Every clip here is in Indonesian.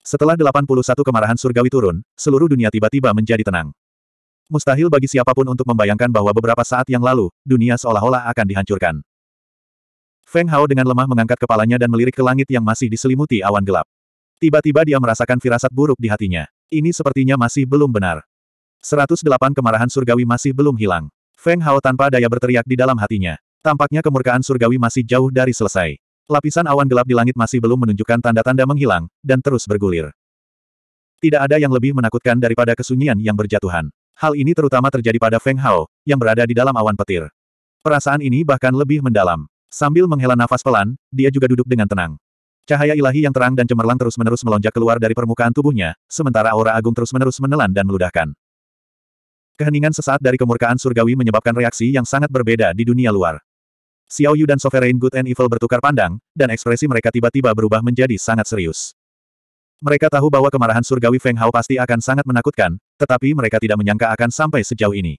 Setelah 81 kemarahan surgawi turun, seluruh dunia tiba-tiba menjadi tenang. Mustahil bagi siapapun untuk membayangkan bahwa beberapa saat yang lalu, dunia seolah-olah akan dihancurkan. Feng Hao dengan lemah mengangkat kepalanya dan melirik ke langit yang masih diselimuti awan gelap. Tiba-tiba dia merasakan firasat buruk di hatinya. Ini sepertinya masih belum benar. 108 kemarahan surgawi masih belum hilang. Feng Hao tanpa daya berteriak di dalam hatinya. Tampaknya kemurkaan surgawi masih jauh dari selesai. Lapisan awan gelap di langit masih belum menunjukkan tanda-tanda menghilang, dan terus bergulir. Tidak ada yang lebih menakutkan daripada kesunyian yang berjatuhan. Hal ini terutama terjadi pada Feng Hao, yang berada di dalam awan petir. Perasaan ini bahkan lebih mendalam. Sambil menghela nafas pelan, dia juga duduk dengan tenang. Cahaya ilahi yang terang dan cemerlang terus-menerus melonjak keluar dari permukaan tubuhnya, sementara aura agung terus-menerus menelan dan meludahkan. Keheningan sesaat dari kemurkaan surgawi menyebabkan reaksi yang sangat berbeda di dunia luar. Xiao Yu dan Sovereign Good and Evil bertukar pandang, dan ekspresi mereka tiba-tiba berubah menjadi sangat serius. Mereka tahu bahwa kemarahan surgawi Feng Hao pasti akan sangat menakutkan, tetapi mereka tidak menyangka akan sampai sejauh ini.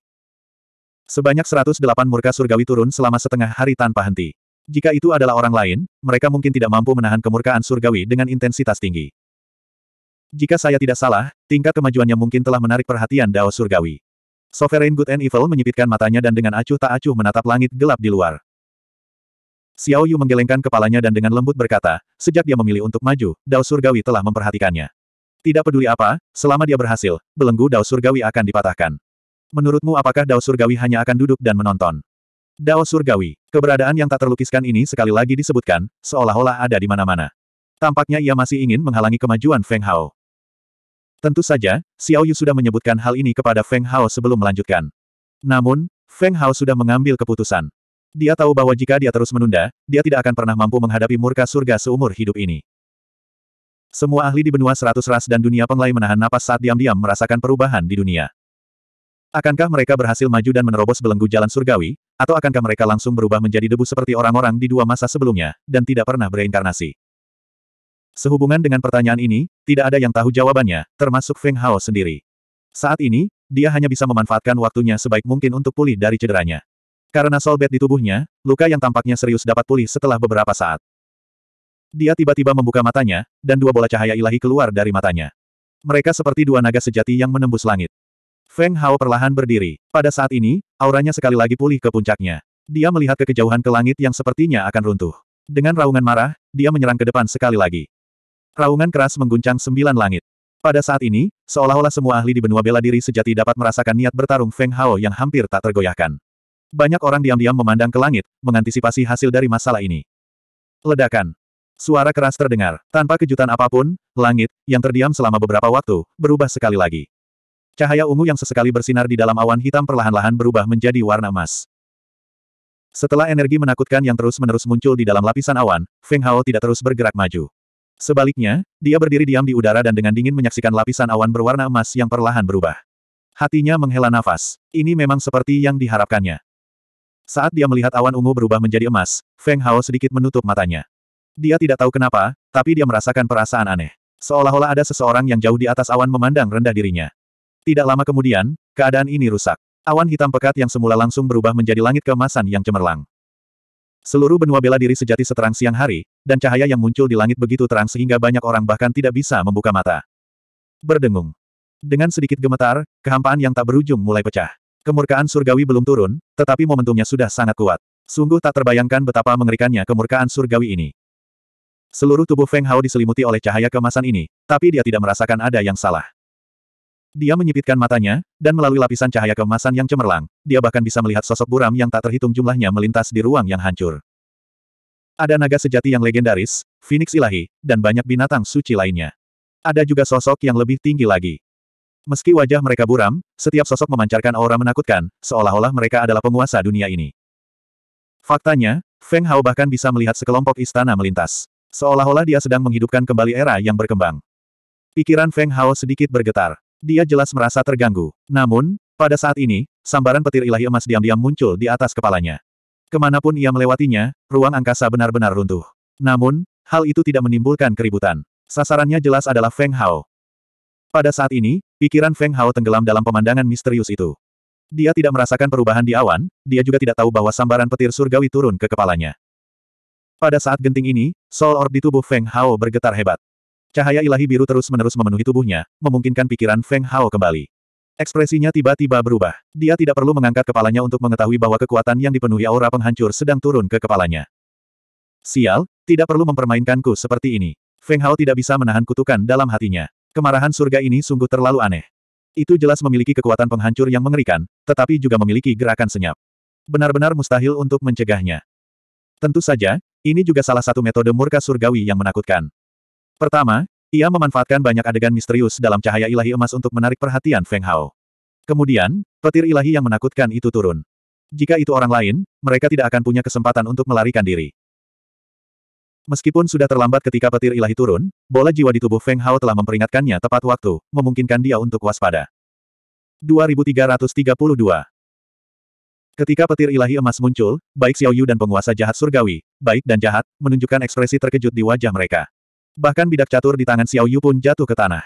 Sebanyak 108 murka surgawi turun selama setengah hari tanpa henti. Jika itu adalah orang lain, mereka mungkin tidak mampu menahan kemurkaan surgawi dengan intensitas tinggi. Jika saya tidak salah, tingkat kemajuannya mungkin telah menarik perhatian Dao Surgawi. Sovereign Good and Evil menyipitkan matanya dan dengan acuh tak acuh menatap langit gelap di luar. Xiao Yu menggelengkan kepalanya dan dengan lembut berkata, sejak dia memilih untuk maju, Dao Surgawi telah memperhatikannya. Tidak peduli apa, selama dia berhasil, belenggu Dao Surgawi akan dipatahkan. Menurutmu apakah Dao Surgawi hanya akan duduk dan menonton? Dao Surgawi, keberadaan yang tak terlukiskan ini sekali lagi disebutkan, seolah-olah ada di mana-mana. Tampaknya ia masih ingin menghalangi kemajuan Feng Hao. Tentu saja, Xiao Yu sudah menyebutkan hal ini kepada Feng Hao sebelum melanjutkan. Namun, Feng Hao sudah mengambil keputusan. Dia tahu bahwa jika dia terus menunda, dia tidak akan pernah mampu menghadapi murka surga seumur hidup ini. Semua ahli di benua seratus ras dan dunia penglai menahan napas saat diam-diam merasakan perubahan di dunia. Akankah mereka berhasil maju dan menerobos belenggu jalan surgawi, atau akankah mereka langsung berubah menjadi debu seperti orang-orang di dua masa sebelumnya, dan tidak pernah bereinkarnasi? Sehubungan dengan pertanyaan ini, tidak ada yang tahu jawabannya, termasuk Feng Hao sendiri. Saat ini, dia hanya bisa memanfaatkan waktunya sebaik mungkin untuk pulih dari cederanya. Karena solbet di tubuhnya, luka yang tampaknya serius dapat pulih setelah beberapa saat. Dia tiba-tiba membuka matanya, dan dua bola cahaya ilahi keluar dari matanya. Mereka seperti dua naga sejati yang menembus langit. Feng Hao perlahan berdiri. Pada saat ini, auranya sekali lagi pulih ke puncaknya. Dia melihat ke kejauhan ke langit yang sepertinya akan runtuh. Dengan raungan marah, dia menyerang ke depan sekali lagi. Raungan keras mengguncang sembilan langit. Pada saat ini, seolah-olah semua ahli di benua bela diri sejati dapat merasakan niat bertarung Feng Hao yang hampir tak tergoyahkan. Banyak orang diam-diam memandang ke langit, mengantisipasi hasil dari masalah ini. Ledakan. Suara keras terdengar. Tanpa kejutan apapun, langit, yang terdiam selama beberapa waktu, berubah sekali lagi. Cahaya ungu yang sesekali bersinar di dalam awan hitam perlahan-lahan berubah menjadi warna emas. Setelah energi menakutkan yang terus-menerus muncul di dalam lapisan awan, Feng Hao tidak terus bergerak maju. Sebaliknya, dia berdiri diam di udara dan dengan dingin menyaksikan lapisan awan berwarna emas yang perlahan berubah. Hatinya menghela nafas. Ini memang seperti yang diharapkannya. Saat dia melihat awan ungu berubah menjadi emas, Feng Hao sedikit menutup matanya. Dia tidak tahu kenapa, tapi dia merasakan perasaan aneh. Seolah-olah ada seseorang yang jauh di atas awan memandang rendah dirinya. Tidak lama kemudian, keadaan ini rusak. Awan hitam pekat yang semula langsung berubah menjadi langit keemasan yang cemerlang. Seluruh benua bela diri sejati seterang siang hari, dan cahaya yang muncul di langit begitu terang sehingga banyak orang bahkan tidak bisa membuka mata. Berdengung. Dengan sedikit gemetar, kehampaan yang tak berujung mulai pecah. Kemurkaan surgawi belum turun, tetapi momentumnya sudah sangat kuat. Sungguh tak terbayangkan betapa mengerikannya kemurkaan surgawi ini. Seluruh tubuh Feng Hao diselimuti oleh cahaya kemasan ini, tapi dia tidak merasakan ada yang salah. Dia menyipitkan matanya, dan melalui lapisan cahaya kemasan yang cemerlang, dia bahkan bisa melihat sosok buram yang tak terhitung jumlahnya melintas di ruang yang hancur. Ada naga sejati yang legendaris, Phoenix ilahi, dan banyak binatang suci lainnya. Ada juga sosok yang lebih tinggi lagi. Meski wajah mereka buram, setiap sosok memancarkan aura menakutkan, seolah-olah mereka adalah penguasa dunia ini. Faktanya, Feng Hao bahkan bisa melihat sekelompok istana melintas. Seolah-olah dia sedang menghidupkan kembali era yang berkembang. Pikiran Feng Hao sedikit bergetar. Dia jelas merasa terganggu. Namun, pada saat ini, sambaran petir ilahi emas diam-diam muncul di atas kepalanya. Kemanapun ia melewatinya, ruang angkasa benar-benar runtuh. Namun, hal itu tidak menimbulkan keributan. Sasarannya jelas adalah Feng Hao. Pada saat ini, Pikiran Feng Hao tenggelam dalam pemandangan misterius itu. Dia tidak merasakan perubahan di awan, dia juga tidak tahu bahwa sambaran petir surgawi turun ke kepalanya. Pada saat genting ini, soul orb di tubuh Feng Hao bergetar hebat. Cahaya ilahi biru terus-menerus memenuhi tubuhnya, memungkinkan pikiran Feng Hao kembali. Ekspresinya tiba-tiba berubah. Dia tidak perlu mengangkat kepalanya untuk mengetahui bahwa kekuatan yang dipenuhi aura penghancur sedang turun ke kepalanya. Sial, tidak perlu mempermainkanku seperti ini. Feng Hao tidak bisa menahan kutukan dalam hatinya. Kemarahan surga ini sungguh terlalu aneh. Itu jelas memiliki kekuatan penghancur yang mengerikan, tetapi juga memiliki gerakan senyap. Benar-benar mustahil untuk mencegahnya. Tentu saja, ini juga salah satu metode murka surgawi yang menakutkan. Pertama, ia memanfaatkan banyak adegan misterius dalam cahaya ilahi emas untuk menarik perhatian Feng Hao. Kemudian, petir ilahi yang menakutkan itu turun. Jika itu orang lain, mereka tidak akan punya kesempatan untuk melarikan diri. Meskipun sudah terlambat ketika petir ilahi turun, bola jiwa di tubuh Feng Hao telah memperingatkannya tepat waktu, memungkinkan dia untuk waspada. 2332 Ketika petir ilahi emas muncul, baik Xiao Yu dan penguasa jahat surgawi, baik dan jahat, menunjukkan ekspresi terkejut di wajah mereka. Bahkan bidak catur di tangan Xiao Yu pun jatuh ke tanah.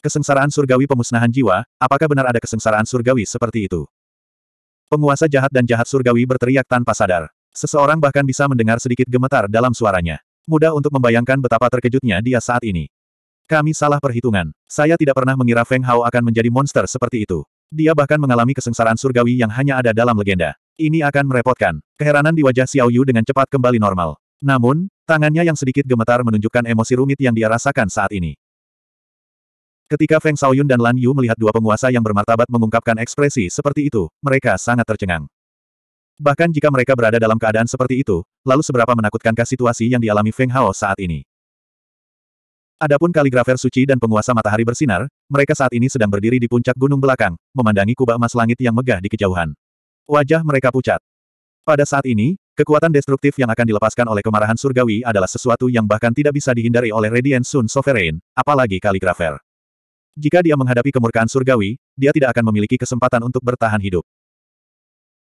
Kesengsaraan surgawi pemusnahan jiwa, apakah benar ada kesengsaraan surgawi seperti itu? Penguasa jahat dan jahat surgawi berteriak tanpa sadar. Seseorang bahkan bisa mendengar sedikit gemetar dalam suaranya. Mudah untuk membayangkan betapa terkejutnya dia saat ini. Kami salah perhitungan. Saya tidak pernah mengira Feng Hao akan menjadi monster seperti itu. Dia bahkan mengalami kesengsaraan surgawi yang hanya ada dalam legenda. Ini akan merepotkan. Keheranan di wajah Xiao Yu dengan cepat kembali normal. Namun, tangannya yang sedikit gemetar menunjukkan emosi rumit yang dia rasakan saat ini. Ketika Feng Xiaoyun dan Lan Yu melihat dua penguasa yang bermartabat mengungkapkan ekspresi seperti itu, mereka sangat tercengang. Bahkan jika mereka berada dalam keadaan seperti itu, lalu seberapa menakutkankah situasi yang dialami Feng Hao saat ini? Adapun kaligrafer suci dan penguasa matahari bersinar, mereka saat ini sedang berdiri di puncak gunung belakang, memandangi kubah emas langit yang megah di kejauhan. Wajah mereka pucat. Pada saat ini, kekuatan destruktif yang akan dilepaskan oleh kemarahan surgawi adalah sesuatu yang bahkan tidak bisa dihindari oleh Radiant Sun Sovereign, apalagi kaligrafer. Jika dia menghadapi kemurkaan surgawi, dia tidak akan memiliki kesempatan untuk bertahan hidup.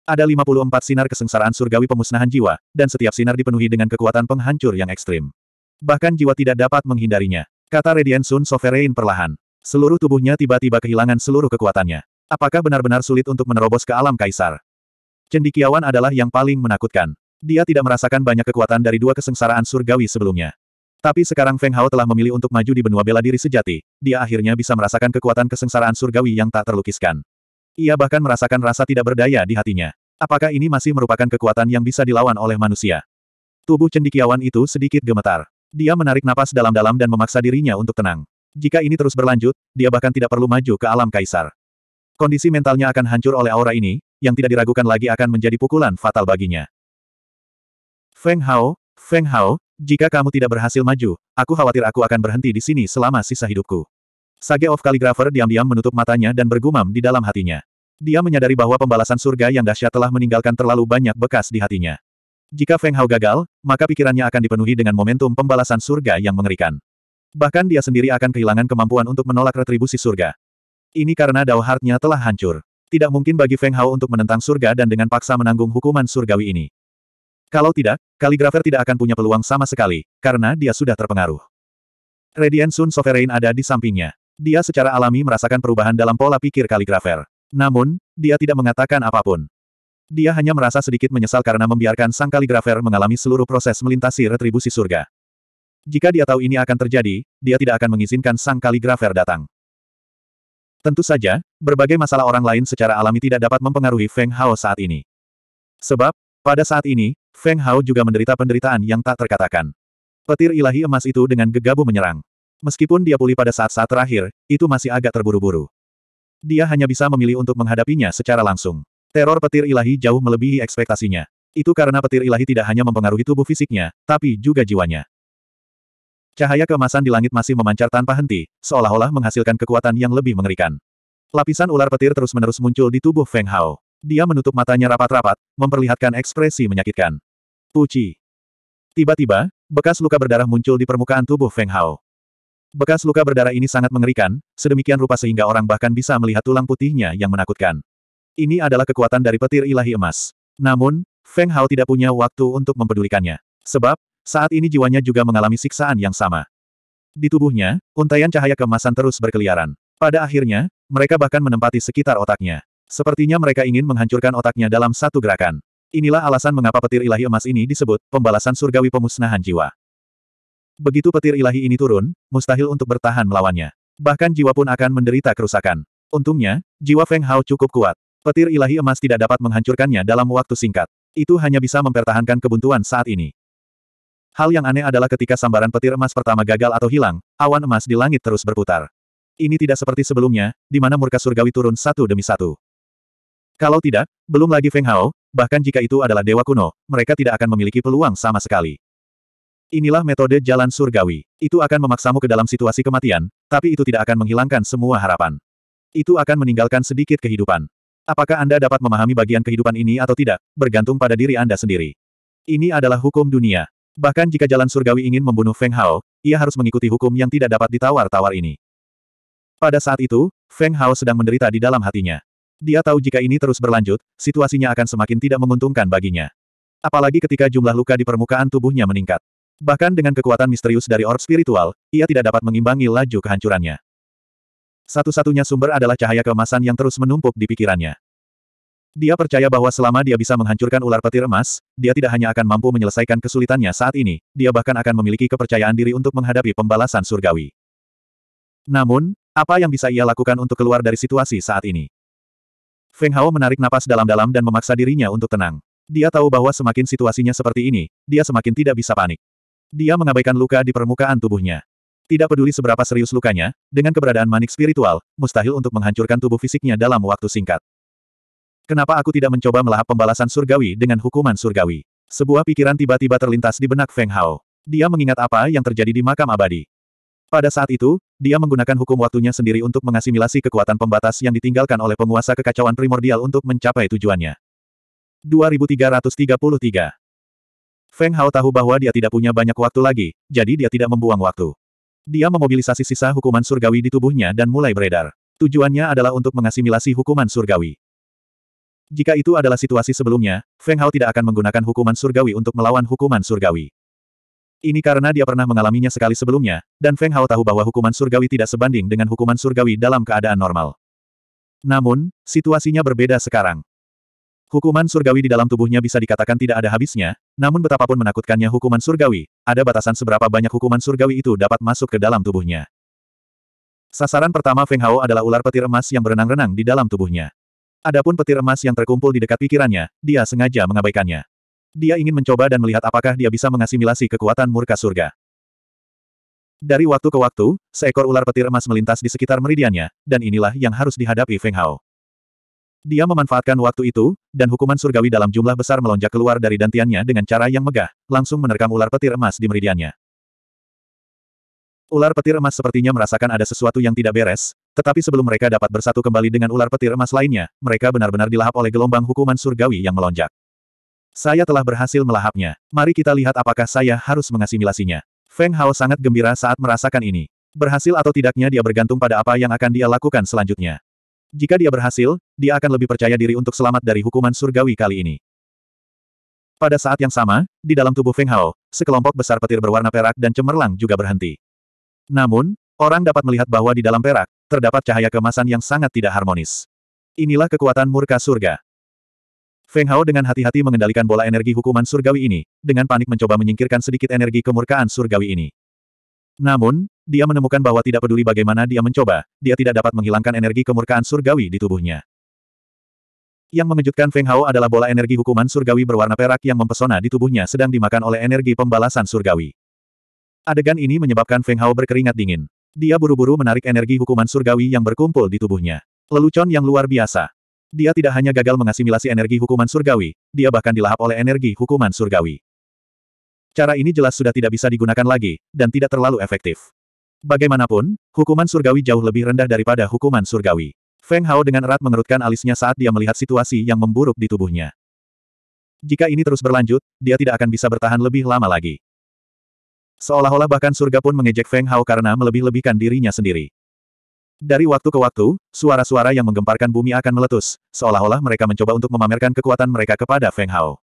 Ada 54 sinar kesengsaraan surgawi pemusnahan jiwa, dan setiap sinar dipenuhi dengan kekuatan penghancur yang ekstrim. Bahkan jiwa tidak dapat menghindarinya. Kata Radian Sun Sovereign perlahan. Seluruh tubuhnya tiba-tiba kehilangan seluruh kekuatannya. Apakah benar-benar sulit untuk menerobos ke alam kaisar? Cendikiawan adalah yang paling menakutkan. Dia tidak merasakan banyak kekuatan dari dua kesengsaraan surgawi sebelumnya. Tapi sekarang Feng Hao telah memilih untuk maju di benua bela diri sejati, dia akhirnya bisa merasakan kekuatan kesengsaraan surgawi yang tak terlukiskan. Ia bahkan merasakan rasa tidak berdaya di hatinya. Apakah ini masih merupakan kekuatan yang bisa dilawan oleh manusia? Tubuh cendikiawan itu sedikit gemetar. Dia menarik napas dalam-dalam dan memaksa dirinya untuk tenang. Jika ini terus berlanjut, dia bahkan tidak perlu maju ke alam kaisar. Kondisi mentalnya akan hancur oleh aura ini, yang tidak diragukan lagi akan menjadi pukulan fatal baginya. Feng Hao, Feng Hao, jika kamu tidak berhasil maju, aku khawatir aku akan berhenti di sini selama sisa hidupku. Sage of Calligrapher diam-diam menutup matanya dan bergumam di dalam hatinya. Dia menyadari bahwa pembalasan surga yang dahsyat telah meninggalkan terlalu banyak bekas di hatinya. Jika Feng Hao gagal, maka pikirannya akan dipenuhi dengan momentum pembalasan surga yang mengerikan. Bahkan dia sendiri akan kehilangan kemampuan untuk menolak retribusi surga. Ini karena Dao Heart-nya telah hancur. Tidak mungkin bagi Feng Hao untuk menentang surga dan dengan paksa menanggung hukuman surgawi ini. Kalau tidak, kaligrafer tidak akan punya peluang sama sekali, karena dia sudah terpengaruh. Radiant Sun Sovereign ada di sampingnya. Dia secara alami merasakan perubahan dalam pola pikir kaligrafer. Namun, dia tidak mengatakan apapun. Dia hanya merasa sedikit menyesal karena membiarkan sang kaligrafer mengalami seluruh proses melintasi retribusi surga. Jika dia tahu ini akan terjadi, dia tidak akan mengizinkan sang kaligrafer datang. Tentu saja, berbagai masalah orang lain secara alami tidak dapat mempengaruhi Feng Hao saat ini. Sebab, pada saat ini, Feng Hao juga menderita penderitaan yang tak terkatakan. Petir ilahi emas itu dengan gegabah menyerang. Meskipun dia pulih pada saat-saat terakhir, itu masih agak terburu-buru. Dia hanya bisa memilih untuk menghadapinya secara langsung. Teror petir ilahi jauh melebihi ekspektasinya. Itu karena petir ilahi tidak hanya mempengaruhi tubuh fisiknya, tapi juga jiwanya. Cahaya kemasan di langit masih memancar tanpa henti, seolah-olah menghasilkan kekuatan yang lebih mengerikan. Lapisan ular petir terus-menerus muncul di tubuh Feng Hao. Dia menutup matanya rapat-rapat, memperlihatkan ekspresi menyakitkan. Puci. Tiba-tiba, bekas luka berdarah muncul di permukaan tubuh Feng Hao. Bekas luka berdarah ini sangat mengerikan, sedemikian rupa sehingga orang bahkan bisa melihat tulang putihnya yang menakutkan. Ini adalah kekuatan dari petir ilahi emas. Namun, Feng Hao tidak punya waktu untuk mempedulikannya. Sebab, saat ini jiwanya juga mengalami siksaan yang sama. Di tubuhnya, untaian cahaya kemasan terus berkeliaran. Pada akhirnya, mereka bahkan menempati sekitar otaknya. Sepertinya mereka ingin menghancurkan otaknya dalam satu gerakan. Inilah alasan mengapa petir ilahi emas ini disebut pembalasan surgawi pemusnahan jiwa. Begitu petir ilahi ini turun, mustahil untuk bertahan melawannya. Bahkan jiwa pun akan menderita kerusakan. Untungnya, jiwa Feng Hao cukup kuat. Petir ilahi emas tidak dapat menghancurkannya dalam waktu singkat. Itu hanya bisa mempertahankan kebuntuan saat ini. Hal yang aneh adalah ketika sambaran petir emas pertama gagal atau hilang, awan emas di langit terus berputar. Ini tidak seperti sebelumnya, di mana murka surgawi turun satu demi satu. Kalau tidak, belum lagi Feng Hao, bahkan jika itu adalah dewa kuno, mereka tidak akan memiliki peluang sama sekali. Inilah metode jalan surgawi. Itu akan memaksamu ke dalam situasi kematian, tapi itu tidak akan menghilangkan semua harapan. Itu akan meninggalkan sedikit kehidupan. Apakah Anda dapat memahami bagian kehidupan ini atau tidak, bergantung pada diri Anda sendiri. Ini adalah hukum dunia. Bahkan jika jalan surgawi ingin membunuh Feng Hao, ia harus mengikuti hukum yang tidak dapat ditawar-tawar ini. Pada saat itu, Feng Hao sedang menderita di dalam hatinya. Dia tahu jika ini terus berlanjut, situasinya akan semakin tidak menguntungkan baginya. Apalagi ketika jumlah luka di permukaan tubuhnya meningkat. Bahkan dengan kekuatan misterius dari orb spiritual, ia tidak dapat mengimbangi laju kehancurannya. Satu-satunya sumber adalah cahaya keemasan yang terus menumpuk di pikirannya. Dia percaya bahwa selama dia bisa menghancurkan ular petir emas, dia tidak hanya akan mampu menyelesaikan kesulitannya saat ini, dia bahkan akan memiliki kepercayaan diri untuk menghadapi pembalasan surgawi. Namun, apa yang bisa ia lakukan untuk keluar dari situasi saat ini? Feng Hao menarik napas dalam-dalam dan memaksa dirinya untuk tenang. Dia tahu bahwa semakin situasinya seperti ini, dia semakin tidak bisa panik. Dia mengabaikan luka di permukaan tubuhnya. Tidak peduli seberapa serius lukanya, dengan keberadaan manik spiritual, mustahil untuk menghancurkan tubuh fisiknya dalam waktu singkat. Kenapa aku tidak mencoba melahap pembalasan surgawi dengan hukuman surgawi? Sebuah pikiran tiba-tiba terlintas di benak Feng Hao. Dia mengingat apa yang terjadi di makam abadi. Pada saat itu, dia menggunakan hukum waktunya sendiri untuk mengasimilasi kekuatan pembatas yang ditinggalkan oleh penguasa kekacauan primordial untuk mencapai tujuannya. 2333 Feng Hao tahu bahwa dia tidak punya banyak waktu lagi, jadi dia tidak membuang waktu. Dia memobilisasi sisa hukuman surgawi di tubuhnya dan mulai beredar. Tujuannya adalah untuk mengasimilasi hukuman surgawi. Jika itu adalah situasi sebelumnya, Feng Hao tidak akan menggunakan hukuman surgawi untuk melawan hukuman surgawi. Ini karena dia pernah mengalaminya sekali sebelumnya, dan Feng Hao tahu bahwa hukuman surgawi tidak sebanding dengan hukuman surgawi dalam keadaan normal. Namun, situasinya berbeda sekarang. Hukuman surgawi di dalam tubuhnya bisa dikatakan tidak ada habisnya, namun betapapun menakutkannya hukuman surgawi, ada batasan seberapa banyak hukuman surgawi itu dapat masuk ke dalam tubuhnya. Sasaran pertama Feng Hao adalah ular petir emas yang berenang-renang di dalam tubuhnya. Adapun petir emas yang terkumpul di dekat pikirannya, dia sengaja mengabaikannya. Dia ingin mencoba dan melihat apakah dia bisa mengasimilasi kekuatan murka surga. Dari waktu ke waktu, seekor ular petir emas melintas di sekitar meridiannya, dan inilah yang harus dihadapi Feng Hao. Dia memanfaatkan waktu itu, dan hukuman surgawi dalam jumlah besar melonjak keluar dari dantiannya dengan cara yang megah, langsung menerkam ular petir emas di meridiannya. Ular petir emas sepertinya merasakan ada sesuatu yang tidak beres, tetapi sebelum mereka dapat bersatu kembali dengan ular petir emas lainnya, mereka benar-benar dilahap oleh gelombang hukuman surgawi yang melonjak. Saya telah berhasil melahapnya. Mari kita lihat apakah saya harus mengasimilasinya. Feng Hao sangat gembira saat merasakan ini. Berhasil atau tidaknya dia bergantung pada apa yang akan dia lakukan selanjutnya. Jika dia berhasil, dia akan lebih percaya diri untuk selamat dari hukuman surgawi kali ini. Pada saat yang sama, di dalam tubuh Feng Hao, sekelompok besar petir berwarna perak dan cemerlang juga berhenti. Namun, orang dapat melihat bahwa di dalam perak, terdapat cahaya kemasan yang sangat tidak harmonis. Inilah kekuatan murka surga. Feng Hao dengan hati-hati mengendalikan bola energi hukuman surgawi ini, dengan panik mencoba menyingkirkan sedikit energi kemurkaan surgawi ini. Namun, dia menemukan bahwa tidak peduli bagaimana dia mencoba, dia tidak dapat menghilangkan energi kemurkaan surgawi di tubuhnya. Yang mengejutkan Feng Hao adalah bola energi hukuman surgawi berwarna perak yang mempesona di tubuhnya sedang dimakan oleh energi pembalasan surgawi. Adegan ini menyebabkan Feng Hao berkeringat dingin. Dia buru-buru menarik energi hukuman surgawi yang berkumpul di tubuhnya. Lelucon yang luar biasa. Dia tidak hanya gagal mengasimilasi energi hukuman surgawi, dia bahkan dilahap oleh energi hukuman surgawi. Cara ini jelas sudah tidak bisa digunakan lagi, dan tidak terlalu efektif. Bagaimanapun, hukuman surgawi jauh lebih rendah daripada hukuman surgawi. Feng Hao dengan erat mengerutkan alisnya saat dia melihat situasi yang memburuk di tubuhnya. Jika ini terus berlanjut, dia tidak akan bisa bertahan lebih lama lagi. Seolah-olah bahkan surga pun mengejek Feng Hao karena melebih-lebihkan dirinya sendiri. Dari waktu ke waktu, suara-suara yang menggemparkan bumi akan meletus, seolah-olah mereka mencoba untuk memamerkan kekuatan mereka kepada Feng Hao.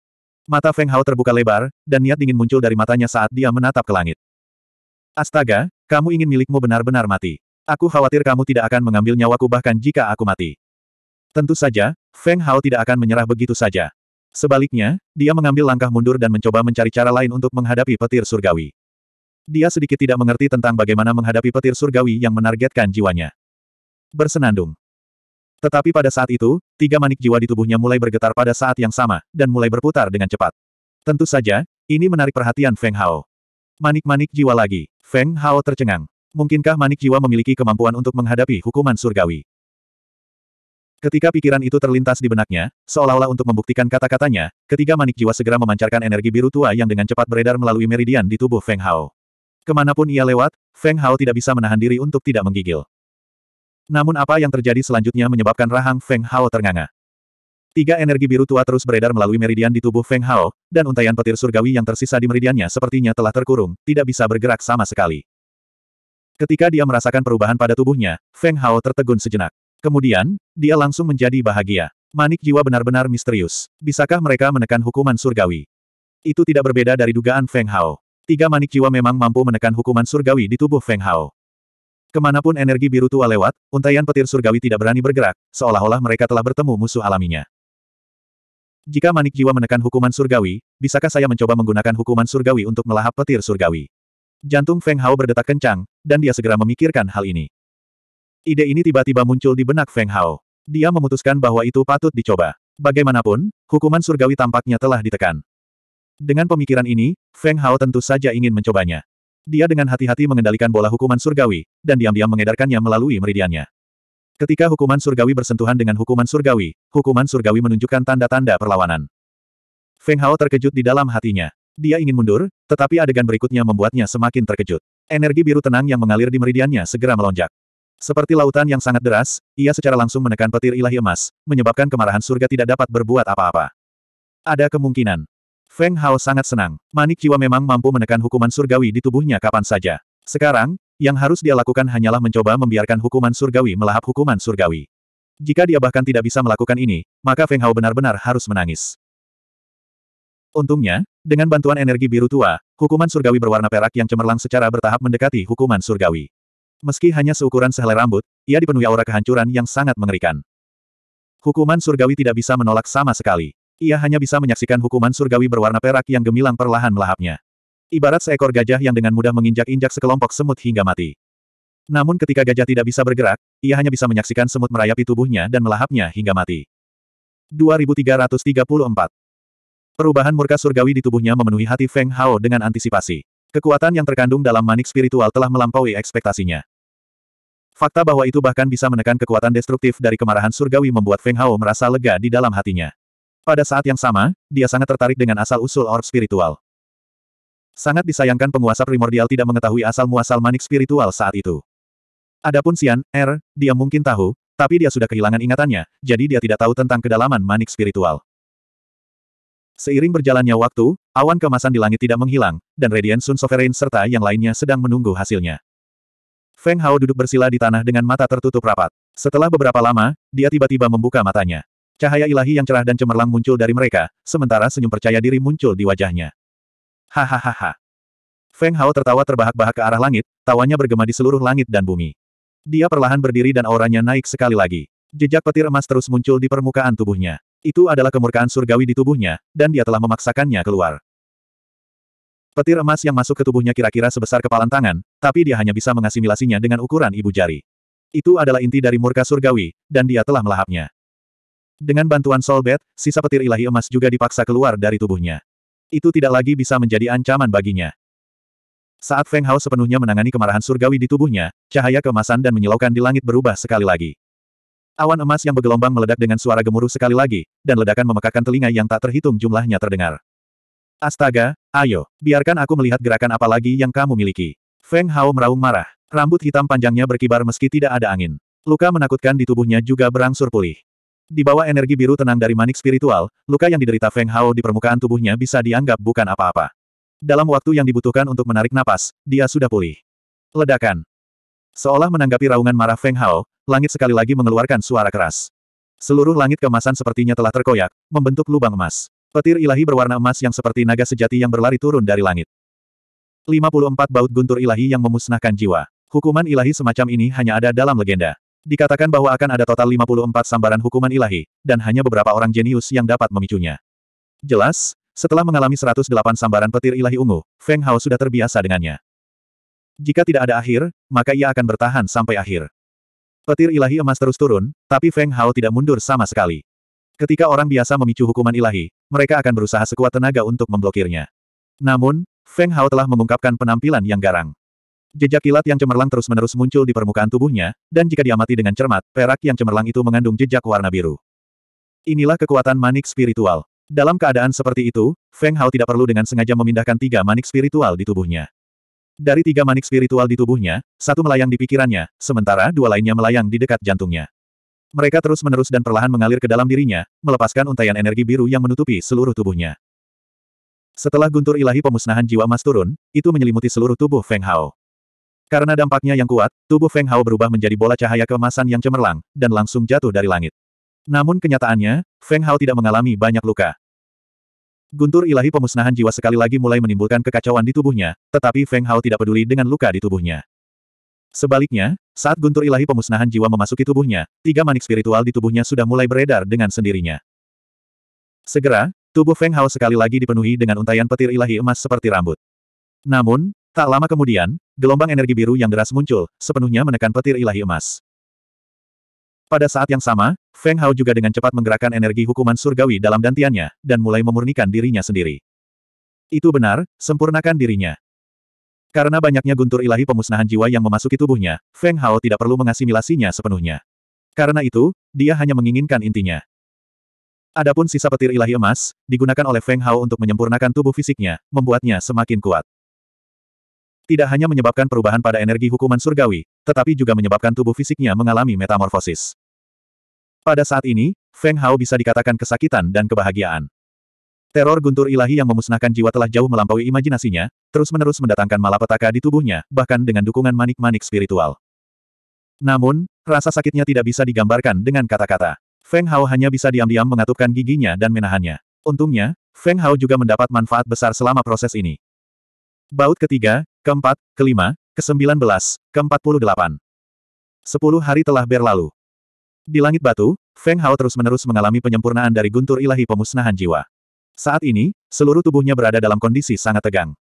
Mata Feng Hao terbuka lebar, dan niat dingin muncul dari matanya saat dia menatap ke langit. Astaga, kamu ingin milikmu benar-benar mati. Aku khawatir kamu tidak akan mengambil nyawaku bahkan jika aku mati. Tentu saja, Feng Hao tidak akan menyerah begitu saja. Sebaliknya, dia mengambil langkah mundur dan mencoba mencari cara lain untuk menghadapi petir surgawi. Dia sedikit tidak mengerti tentang bagaimana menghadapi petir surgawi yang menargetkan jiwanya. Bersenandung. Tetapi pada saat itu, tiga manik jiwa di tubuhnya mulai bergetar pada saat yang sama, dan mulai berputar dengan cepat. Tentu saja, ini menarik perhatian Feng Hao. Manik-manik jiwa lagi. Feng Hao tercengang. Mungkinkah manik jiwa memiliki kemampuan untuk menghadapi hukuman surgawi? Ketika pikiran itu terlintas di benaknya, seolah-olah untuk membuktikan kata-katanya, ketiga manik jiwa segera memancarkan energi biru tua yang dengan cepat beredar melalui meridian di tubuh Feng Hao. Kemanapun ia lewat, Feng Hao tidak bisa menahan diri untuk tidak menggigil. Namun apa yang terjadi selanjutnya menyebabkan rahang Feng Hao ternganga. Tiga energi biru tua terus beredar melalui meridian di tubuh Feng Hao, dan untaian petir surgawi yang tersisa di meridiannya sepertinya telah terkurung, tidak bisa bergerak sama sekali. Ketika dia merasakan perubahan pada tubuhnya, Feng Hao tertegun sejenak. Kemudian, dia langsung menjadi bahagia. Manik jiwa benar-benar misterius. Bisakah mereka menekan hukuman surgawi? Itu tidak berbeda dari dugaan Feng Hao. Tiga manik jiwa memang mampu menekan hukuman surgawi di tubuh Feng Hao. Kemanapun energi biru tua lewat, untaian petir surgawi tidak berani bergerak, seolah-olah mereka telah bertemu musuh alaminya. Jika manik jiwa menekan hukuman surgawi, bisakah saya mencoba menggunakan hukuman surgawi untuk melahap petir surgawi? Jantung Feng Hao berdetak kencang, dan dia segera memikirkan hal ini. Ide ini tiba-tiba muncul di benak Feng Hao. Dia memutuskan bahwa itu patut dicoba. Bagaimanapun, hukuman surgawi tampaknya telah ditekan. Dengan pemikiran ini, Feng Hao tentu saja ingin mencobanya. Dia dengan hati-hati mengendalikan bola hukuman surgawi, dan diam-diam mengedarkannya melalui meridiannya. Ketika hukuman surgawi bersentuhan dengan hukuman surgawi, hukuman surgawi menunjukkan tanda-tanda perlawanan. Feng Hao terkejut di dalam hatinya. Dia ingin mundur, tetapi adegan berikutnya membuatnya semakin terkejut. Energi biru tenang yang mengalir di meridiannya segera melonjak. Seperti lautan yang sangat deras, ia secara langsung menekan petir ilahi emas, menyebabkan kemarahan surga tidak dapat berbuat apa-apa. Ada kemungkinan. Feng Hao sangat senang. Manik jiwa memang mampu menekan hukuman surgawi di tubuhnya kapan saja. Sekarang, yang harus dia lakukan hanyalah mencoba membiarkan hukuman surgawi melahap hukuman surgawi. Jika dia bahkan tidak bisa melakukan ini, maka Feng Hao benar-benar harus menangis. Untungnya, dengan bantuan energi biru tua, hukuman surgawi berwarna perak yang cemerlang secara bertahap mendekati hukuman surgawi. Meski hanya seukuran sehelai rambut, ia dipenuhi aura kehancuran yang sangat mengerikan. Hukuman surgawi tidak bisa menolak sama sekali. Ia hanya bisa menyaksikan hukuman surgawi berwarna perak yang gemilang perlahan melahapnya. Ibarat seekor gajah yang dengan mudah menginjak-injak sekelompok semut hingga mati. Namun ketika gajah tidak bisa bergerak, ia hanya bisa menyaksikan semut merayapi tubuhnya dan melahapnya hingga mati. 2334 Perubahan murka surgawi di tubuhnya memenuhi hati Feng Hao dengan antisipasi. Kekuatan yang terkandung dalam manik spiritual telah melampaui ekspektasinya. Fakta bahwa itu bahkan bisa menekan kekuatan destruktif dari kemarahan surgawi membuat Feng Hao merasa lega di dalam hatinya. Pada saat yang sama, dia sangat tertarik dengan asal-usul orb spiritual. Sangat disayangkan penguasa primordial tidak mengetahui asal-muasal manik spiritual saat itu. Adapun Sian, R, er, dia mungkin tahu, tapi dia sudah kehilangan ingatannya, jadi dia tidak tahu tentang kedalaman manik spiritual. Seiring berjalannya waktu, awan kemasan di langit tidak menghilang, dan Radiant Sun Sovereign serta yang lainnya sedang menunggu hasilnya. Feng Hao duduk bersila di tanah dengan mata tertutup rapat. Setelah beberapa lama, dia tiba-tiba membuka matanya. Cahaya ilahi yang cerah dan cemerlang muncul dari mereka, sementara senyum percaya diri muncul di wajahnya. Hahaha. Feng Hao tertawa terbahak-bahak ke arah langit, tawanya bergema di seluruh langit dan bumi. Dia perlahan berdiri dan auranya naik sekali lagi. Jejak petir emas terus muncul di permukaan tubuhnya. Itu adalah kemurkaan surgawi di tubuhnya, dan dia telah memaksakannya keluar. Petir emas yang masuk ke tubuhnya kira-kira sebesar kepalan tangan, tapi dia hanya bisa mengasimilasinya dengan ukuran ibu jari. Itu adalah inti dari murka surgawi, dan dia telah melahapnya. Dengan bantuan Solbet, sisa petir ilahi emas juga dipaksa keluar dari tubuhnya itu tidak lagi bisa menjadi ancaman baginya. Saat Feng Hao sepenuhnya menangani kemarahan surgawi di tubuhnya, cahaya kemasan dan menyilaukan di langit berubah sekali lagi. Awan emas yang bergelombang meledak dengan suara gemuruh sekali lagi, dan ledakan memekakan telinga yang tak terhitung jumlahnya terdengar. Astaga, ayo, biarkan aku melihat gerakan apa lagi yang kamu miliki. Feng Hao meraung marah. Rambut hitam panjangnya berkibar meski tidak ada angin. Luka menakutkan di tubuhnya juga berangsur pulih. Di bawah energi biru tenang dari manik spiritual, luka yang diderita Feng Hao di permukaan tubuhnya bisa dianggap bukan apa-apa. Dalam waktu yang dibutuhkan untuk menarik napas, dia sudah pulih. Ledakan. Seolah menanggapi raungan marah Feng Hao, langit sekali lagi mengeluarkan suara keras. Seluruh langit kemasan sepertinya telah terkoyak, membentuk lubang emas. Petir ilahi berwarna emas yang seperti naga sejati yang berlari turun dari langit. 54 baut guntur ilahi yang memusnahkan jiwa. Hukuman ilahi semacam ini hanya ada dalam legenda. Dikatakan bahwa akan ada total 54 sambaran hukuman ilahi, dan hanya beberapa orang jenius yang dapat memicunya. Jelas, setelah mengalami 108 sambaran petir ilahi ungu, Feng Hao sudah terbiasa dengannya. Jika tidak ada akhir, maka ia akan bertahan sampai akhir. Petir ilahi emas terus turun, tapi Feng Hao tidak mundur sama sekali. Ketika orang biasa memicu hukuman ilahi, mereka akan berusaha sekuat tenaga untuk memblokirnya. Namun, Feng Hao telah mengungkapkan penampilan yang garang. Jejak kilat yang cemerlang terus-menerus muncul di permukaan tubuhnya, dan jika diamati dengan cermat, perak yang cemerlang itu mengandung jejak warna biru. Inilah kekuatan manik spiritual. Dalam keadaan seperti itu, Feng Hao tidak perlu dengan sengaja memindahkan tiga manik spiritual di tubuhnya. Dari tiga manik spiritual di tubuhnya, satu melayang di pikirannya, sementara dua lainnya melayang di dekat jantungnya. Mereka terus-menerus dan perlahan mengalir ke dalam dirinya, melepaskan untaian energi biru yang menutupi seluruh tubuhnya. Setelah guntur ilahi pemusnahan jiwa mas turun, itu menyelimuti seluruh tubuh Feng Hao. Karena dampaknya yang kuat, tubuh Feng Hao berubah menjadi bola cahaya keemasan yang cemerlang, dan langsung jatuh dari langit. Namun kenyataannya, Feng Hao tidak mengalami banyak luka. Guntur ilahi pemusnahan jiwa sekali lagi mulai menimbulkan kekacauan di tubuhnya, tetapi Feng Hao tidak peduli dengan luka di tubuhnya. Sebaliknya, saat guntur ilahi pemusnahan jiwa memasuki tubuhnya, tiga manik spiritual di tubuhnya sudah mulai beredar dengan sendirinya. Segera, tubuh Feng Hao sekali lagi dipenuhi dengan untayan petir ilahi emas seperti rambut. Namun, Tak lama kemudian, gelombang energi biru yang deras muncul, sepenuhnya menekan petir ilahi emas. Pada saat yang sama, Feng Hao juga dengan cepat menggerakkan energi hukuman surgawi dalam dantiannya, dan mulai memurnikan dirinya sendiri. Itu benar, sempurnakan dirinya. Karena banyaknya guntur ilahi pemusnahan jiwa yang memasuki tubuhnya, Feng Hao tidak perlu mengasimilasinya sepenuhnya. Karena itu, dia hanya menginginkan intinya. Adapun sisa petir ilahi emas, digunakan oleh Feng Hao untuk menyempurnakan tubuh fisiknya, membuatnya semakin kuat. Tidak hanya menyebabkan perubahan pada energi hukuman surgawi, tetapi juga menyebabkan tubuh fisiknya mengalami metamorfosis. Pada saat ini, Feng Hao bisa dikatakan kesakitan dan kebahagiaan. Teror guntur ilahi yang memusnahkan jiwa telah jauh melampaui imajinasinya, terus-menerus mendatangkan malapetaka di tubuhnya, bahkan dengan dukungan manik-manik spiritual. Namun, rasa sakitnya tidak bisa digambarkan dengan kata-kata. Feng Hao hanya bisa diam-diam mengatupkan giginya dan menahannya. Untungnya, Feng Hao juga mendapat manfaat besar selama proses ini. Baut ketiga, keempat, kelima, kesembilan belas, keempat puluh delapan. Sepuluh hari telah berlalu. Di langit batu, Feng Hao terus-menerus mengalami penyempurnaan dari guntur ilahi pemusnahan jiwa. Saat ini, seluruh tubuhnya berada dalam kondisi sangat tegang.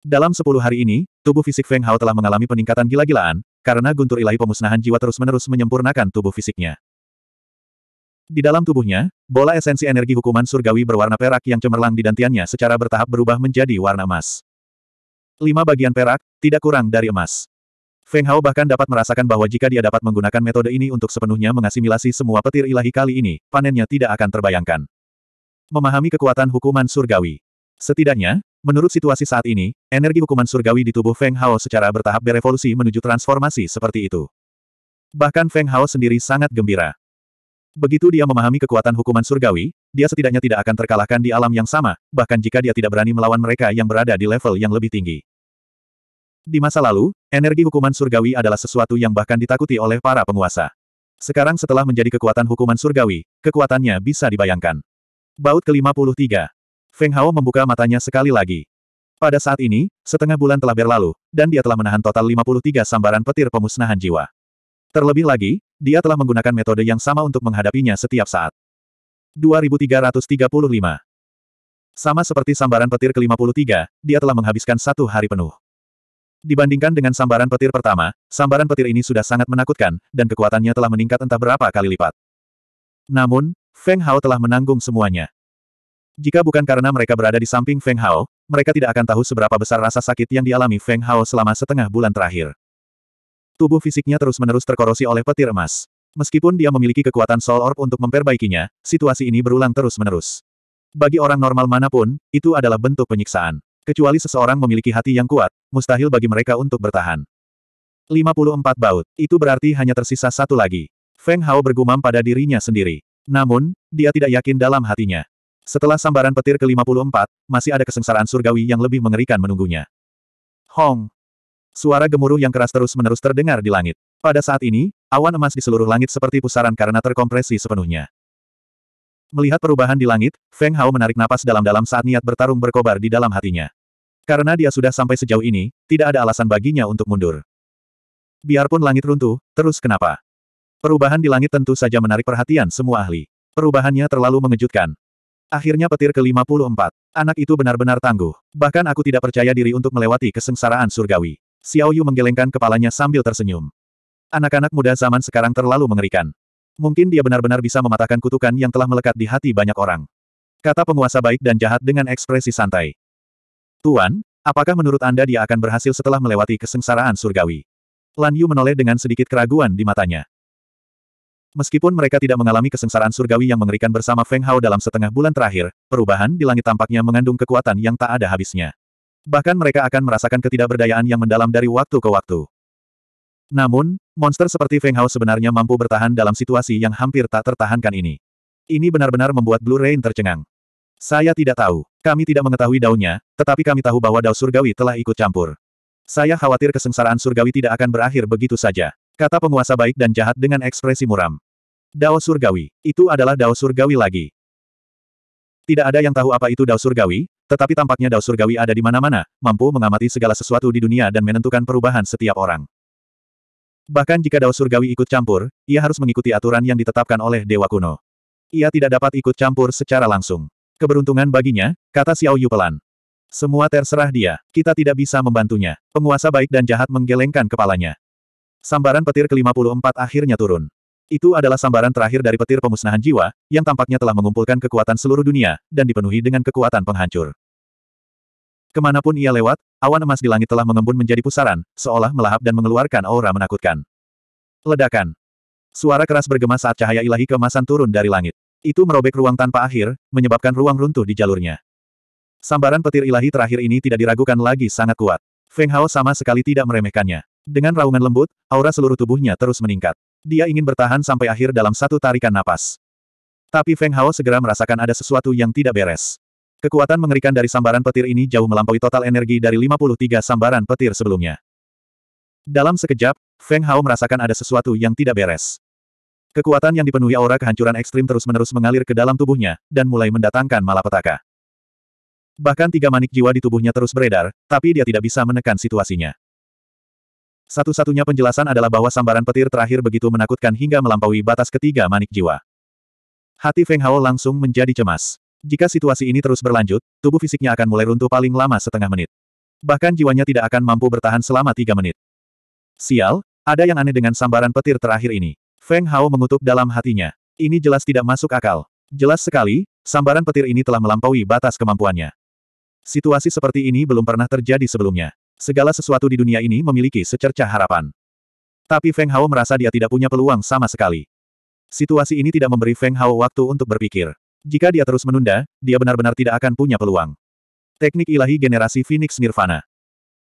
Dalam sepuluh hari ini, tubuh fisik Feng Hao telah mengalami peningkatan gila-gilaan, karena guntur ilahi pemusnahan jiwa terus-menerus menyempurnakan tubuh fisiknya. Di dalam tubuhnya, bola esensi energi hukuman surgawi berwarna perak yang cemerlang di dantiannya secara bertahap berubah menjadi warna emas. Lima bagian perak, tidak kurang dari emas. Feng Hao bahkan dapat merasakan bahwa jika dia dapat menggunakan metode ini untuk sepenuhnya mengasimilasi semua petir ilahi kali ini, panennya tidak akan terbayangkan. Memahami kekuatan hukuman surgawi. Setidaknya, menurut situasi saat ini, energi hukuman surgawi di tubuh Feng Hao secara bertahap berevolusi menuju transformasi seperti itu. Bahkan Feng Hao sendiri sangat gembira. Begitu dia memahami kekuatan hukuman surgawi, dia setidaknya tidak akan terkalahkan di alam yang sama, bahkan jika dia tidak berani melawan mereka yang berada di level yang lebih tinggi. Di masa lalu, energi hukuman surgawi adalah sesuatu yang bahkan ditakuti oleh para penguasa. Sekarang setelah menjadi kekuatan hukuman surgawi, kekuatannya bisa dibayangkan. Baut ke-53. Feng Hao membuka matanya sekali lagi. Pada saat ini, setengah bulan telah berlalu, dan dia telah menahan total 53 sambaran petir pemusnahan jiwa. Terlebih lagi, dia telah menggunakan metode yang sama untuk menghadapinya setiap saat. 2335 Sama seperti sambaran petir ke-53, dia telah menghabiskan satu hari penuh. Dibandingkan dengan sambaran petir pertama, sambaran petir ini sudah sangat menakutkan, dan kekuatannya telah meningkat entah berapa kali lipat. Namun, Feng Hao telah menanggung semuanya. Jika bukan karena mereka berada di samping Feng Hao, mereka tidak akan tahu seberapa besar rasa sakit yang dialami Feng Hao selama setengah bulan terakhir. Tubuh fisiknya terus-menerus terkorosi oleh petir emas. Meskipun dia memiliki kekuatan Soul Orb untuk memperbaikinya, situasi ini berulang terus-menerus. Bagi orang normal manapun, itu adalah bentuk penyiksaan. Kecuali seseorang memiliki hati yang kuat, mustahil bagi mereka untuk bertahan. 54 baut, itu berarti hanya tersisa satu lagi. Feng Hao bergumam pada dirinya sendiri. Namun, dia tidak yakin dalam hatinya. Setelah sambaran petir ke-54, masih ada kesengsaraan surgawi yang lebih mengerikan menunggunya. Hong, Suara gemuruh yang keras terus-menerus terdengar di langit. Pada saat ini, awan emas di seluruh langit seperti pusaran karena terkompresi sepenuhnya. Melihat perubahan di langit, Feng Hao menarik napas dalam-dalam saat niat bertarung berkobar di dalam hatinya. Karena dia sudah sampai sejauh ini, tidak ada alasan baginya untuk mundur. Biarpun langit runtuh, terus kenapa? Perubahan di langit tentu saja menarik perhatian semua ahli. Perubahannya terlalu mengejutkan. Akhirnya petir ke-54. Anak itu benar-benar tangguh. Bahkan aku tidak percaya diri untuk melewati kesengsaraan surgawi. Xiao Yu menggelengkan kepalanya sambil tersenyum. Anak-anak muda zaman sekarang terlalu mengerikan. Mungkin dia benar-benar bisa mematahkan kutukan yang telah melekat di hati banyak orang. Kata penguasa baik dan jahat dengan ekspresi santai. Tuan, apakah menurut Anda dia akan berhasil setelah melewati kesengsaraan surgawi? Lan Yu menoleh dengan sedikit keraguan di matanya. Meskipun mereka tidak mengalami kesengsaraan surgawi yang mengerikan bersama Feng Hao dalam setengah bulan terakhir, perubahan di langit tampaknya mengandung kekuatan yang tak ada habisnya. Bahkan mereka akan merasakan ketidakberdayaan yang mendalam dari waktu ke waktu. Namun, monster seperti Feng Hao sebenarnya mampu bertahan dalam situasi yang hampir tak tertahankan ini. Ini benar-benar membuat Blue Rain tercengang. Saya tidak tahu. Kami tidak mengetahui daunnya, tetapi kami tahu bahwa dao surgawi telah ikut campur. Saya khawatir kesengsaraan surgawi tidak akan berakhir begitu saja. Kata penguasa baik dan jahat dengan ekspresi muram. Dao surgawi. Itu adalah dao surgawi lagi. Tidak ada yang tahu apa itu dao surgawi, tetapi tampaknya Dao Surgawi ada di mana-mana, mampu mengamati segala sesuatu di dunia dan menentukan perubahan setiap orang. Bahkan jika Dao Surgawi ikut campur, ia harus mengikuti aturan yang ditetapkan oleh Dewa Kuno. Ia tidak dapat ikut campur secara langsung. Keberuntungan baginya, kata Xiao Yu pelan. Semua terserah dia, kita tidak bisa membantunya. Penguasa baik dan jahat menggelengkan kepalanya. Sambaran petir ke-54 akhirnya turun. Itu adalah sambaran terakhir dari petir pemusnahan jiwa, yang tampaknya telah mengumpulkan kekuatan seluruh dunia, dan dipenuhi dengan kekuatan penghancur. Kemanapun ia lewat, awan emas di langit telah mengembun menjadi pusaran, seolah melahap dan mengeluarkan aura menakutkan. Ledakan. Suara keras bergema saat cahaya ilahi kemasan turun dari langit. Itu merobek ruang tanpa akhir, menyebabkan ruang runtuh di jalurnya. Sambaran petir ilahi terakhir ini tidak diragukan lagi sangat kuat. Feng Hao sama sekali tidak meremehkannya. Dengan raungan lembut, aura seluruh tubuhnya terus meningkat. Dia ingin bertahan sampai akhir dalam satu tarikan napas. Tapi Feng Hao segera merasakan ada sesuatu yang tidak beres. Kekuatan mengerikan dari sambaran petir ini jauh melampaui total energi dari 53 sambaran petir sebelumnya. Dalam sekejap, Feng Hao merasakan ada sesuatu yang tidak beres. Kekuatan yang dipenuhi aura kehancuran ekstrim terus-menerus mengalir ke dalam tubuhnya, dan mulai mendatangkan malapetaka. Bahkan tiga manik jiwa di tubuhnya terus beredar, tapi dia tidak bisa menekan situasinya. Satu-satunya penjelasan adalah bahwa sambaran petir terakhir begitu menakutkan hingga melampaui batas ketiga manik jiwa. Hati Feng Hao langsung menjadi cemas. Jika situasi ini terus berlanjut, tubuh fisiknya akan mulai runtuh paling lama setengah menit. Bahkan jiwanya tidak akan mampu bertahan selama tiga menit. Sial, ada yang aneh dengan sambaran petir terakhir ini. Feng Hao mengutuk dalam hatinya. Ini jelas tidak masuk akal. Jelas sekali, sambaran petir ini telah melampaui batas kemampuannya. Situasi seperti ini belum pernah terjadi sebelumnya. Segala sesuatu di dunia ini memiliki secercah harapan. Tapi Feng Hao merasa dia tidak punya peluang sama sekali. Situasi ini tidak memberi Feng Hao waktu untuk berpikir. Jika dia terus menunda, dia benar-benar tidak akan punya peluang. Teknik ilahi generasi Phoenix Nirvana.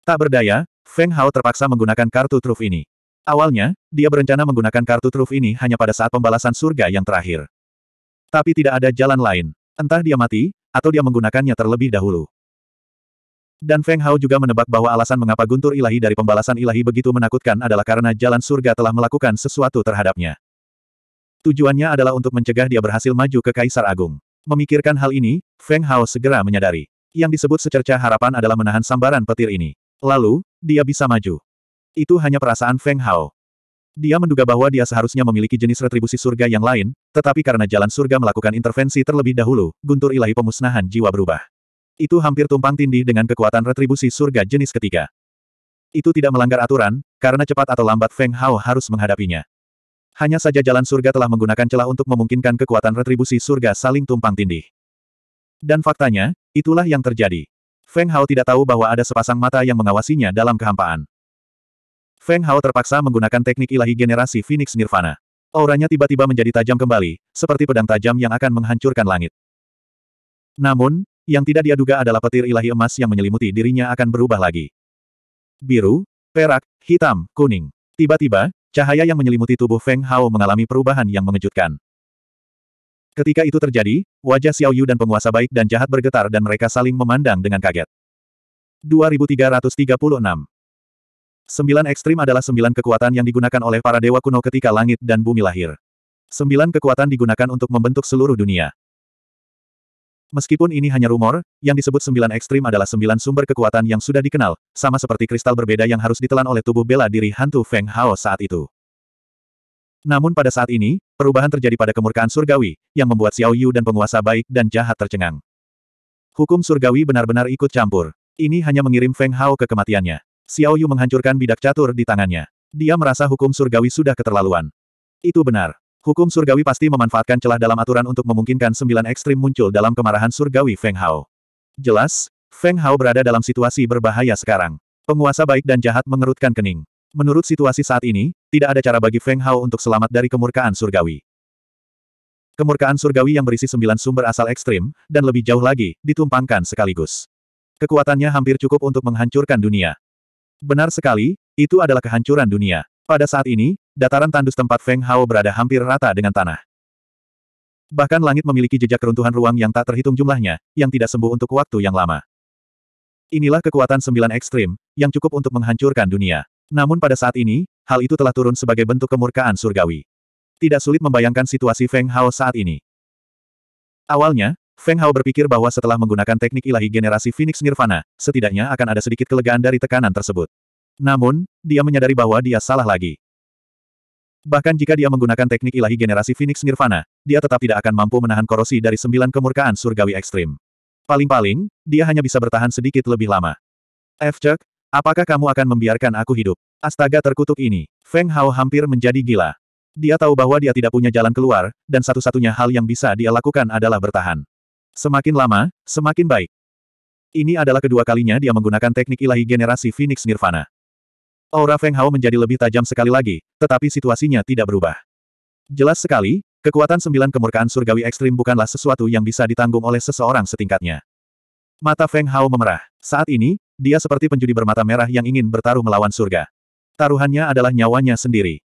Tak berdaya, Feng Hao terpaksa menggunakan kartu truf ini. Awalnya, dia berencana menggunakan kartu truf ini hanya pada saat pembalasan surga yang terakhir. Tapi tidak ada jalan lain. Entah dia mati, atau dia menggunakannya terlebih dahulu. Dan Feng Hao juga menebak bahwa alasan mengapa guntur ilahi dari pembalasan ilahi begitu menakutkan adalah karena jalan surga telah melakukan sesuatu terhadapnya. Tujuannya adalah untuk mencegah dia berhasil maju ke Kaisar Agung. Memikirkan hal ini, Feng Hao segera menyadari. Yang disebut secerca harapan adalah menahan sambaran petir ini. Lalu, dia bisa maju. Itu hanya perasaan Feng Hao. Dia menduga bahwa dia seharusnya memiliki jenis retribusi surga yang lain, tetapi karena jalan surga melakukan intervensi terlebih dahulu, guntur ilahi pemusnahan jiwa berubah. Itu hampir tumpang tindih dengan kekuatan retribusi surga jenis ketiga. Itu tidak melanggar aturan, karena cepat atau lambat Feng Hao harus menghadapinya. Hanya saja jalan surga telah menggunakan celah untuk memungkinkan kekuatan retribusi surga saling tumpang tindih. Dan faktanya, itulah yang terjadi. Feng Hao tidak tahu bahwa ada sepasang mata yang mengawasinya dalam kehampaan. Feng Hao terpaksa menggunakan teknik ilahi generasi Phoenix Nirvana. Auranya tiba-tiba menjadi tajam kembali, seperti pedang tajam yang akan menghancurkan langit. Namun, yang tidak dia duga adalah petir ilahi emas yang menyelimuti dirinya akan berubah lagi. Biru, perak, hitam, kuning. Tiba-tiba, cahaya yang menyelimuti tubuh Feng Hao mengalami perubahan yang mengejutkan. Ketika itu terjadi, wajah Xiao Yu dan penguasa baik dan jahat bergetar dan mereka saling memandang dengan kaget. 2336 Sembilan ekstrim adalah sembilan kekuatan yang digunakan oleh para dewa kuno ketika langit dan bumi lahir. Sembilan kekuatan digunakan untuk membentuk seluruh dunia. Meskipun ini hanya rumor, yang disebut sembilan ekstrim adalah sembilan sumber kekuatan yang sudah dikenal, sama seperti kristal berbeda yang harus ditelan oleh tubuh bela diri hantu Feng Hao saat itu. Namun pada saat ini, perubahan terjadi pada kemurkaan surgawi, yang membuat Xiao Yu dan penguasa baik dan jahat tercengang. Hukum surgawi benar-benar ikut campur. Ini hanya mengirim Feng Hao ke kematiannya. Xiao Yu menghancurkan bidak catur di tangannya. Dia merasa hukum surgawi sudah keterlaluan. Itu benar. Hukum surgawi pasti memanfaatkan celah dalam aturan untuk memungkinkan sembilan ekstrim muncul dalam kemarahan surgawi Feng Hao. Jelas, Feng Hao berada dalam situasi berbahaya sekarang. Penguasa baik dan jahat mengerutkan kening. Menurut situasi saat ini, tidak ada cara bagi Feng Hao untuk selamat dari kemurkaan surgawi. Kemurkaan surgawi yang berisi sembilan sumber asal ekstrim, dan lebih jauh lagi, ditumpangkan sekaligus. Kekuatannya hampir cukup untuk menghancurkan dunia. Benar sekali, itu adalah kehancuran dunia. Pada saat ini, dataran tandus tempat Feng Hao berada hampir rata dengan tanah. Bahkan langit memiliki jejak keruntuhan ruang yang tak terhitung jumlahnya, yang tidak sembuh untuk waktu yang lama. Inilah kekuatan sembilan ekstrim, yang cukup untuk menghancurkan dunia. Namun pada saat ini, hal itu telah turun sebagai bentuk kemurkaan surgawi. Tidak sulit membayangkan situasi Feng Hao saat ini. Awalnya, Feng Hao berpikir bahwa setelah menggunakan teknik ilahi generasi Phoenix Nirvana, setidaknya akan ada sedikit kelegaan dari tekanan tersebut. Namun, dia menyadari bahwa dia salah lagi. Bahkan jika dia menggunakan teknik ilahi generasi Phoenix Nirvana, dia tetap tidak akan mampu menahan korosi dari sembilan kemurkaan surgawi ekstrim. Paling-paling, dia hanya bisa bertahan sedikit lebih lama. Efcek, apakah kamu akan membiarkan aku hidup? Astaga terkutuk ini, Feng Hao hampir menjadi gila. Dia tahu bahwa dia tidak punya jalan keluar, dan satu-satunya hal yang bisa dia lakukan adalah bertahan. Semakin lama, semakin baik. Ini adalah kedua kalinya dia menggunakan teknik ilahi generasi Phoenix Nirvana. Aura Feng Hao menjadi lebih tajam sekali lagi, tetapi situasinya tidak berubah. Jelas sekali, kekuatan sembilan kemurkaan surgawi ekstrim bukanlah sesuatu yang bisa ditanggung oleh seseorang setingkatnya. Mata Feng Hao memerah. Saat ini, dia seperti penjudi bermata merah yang ingin bertaruh melawan surga. Taruhannya adalah nyawanya sendiri.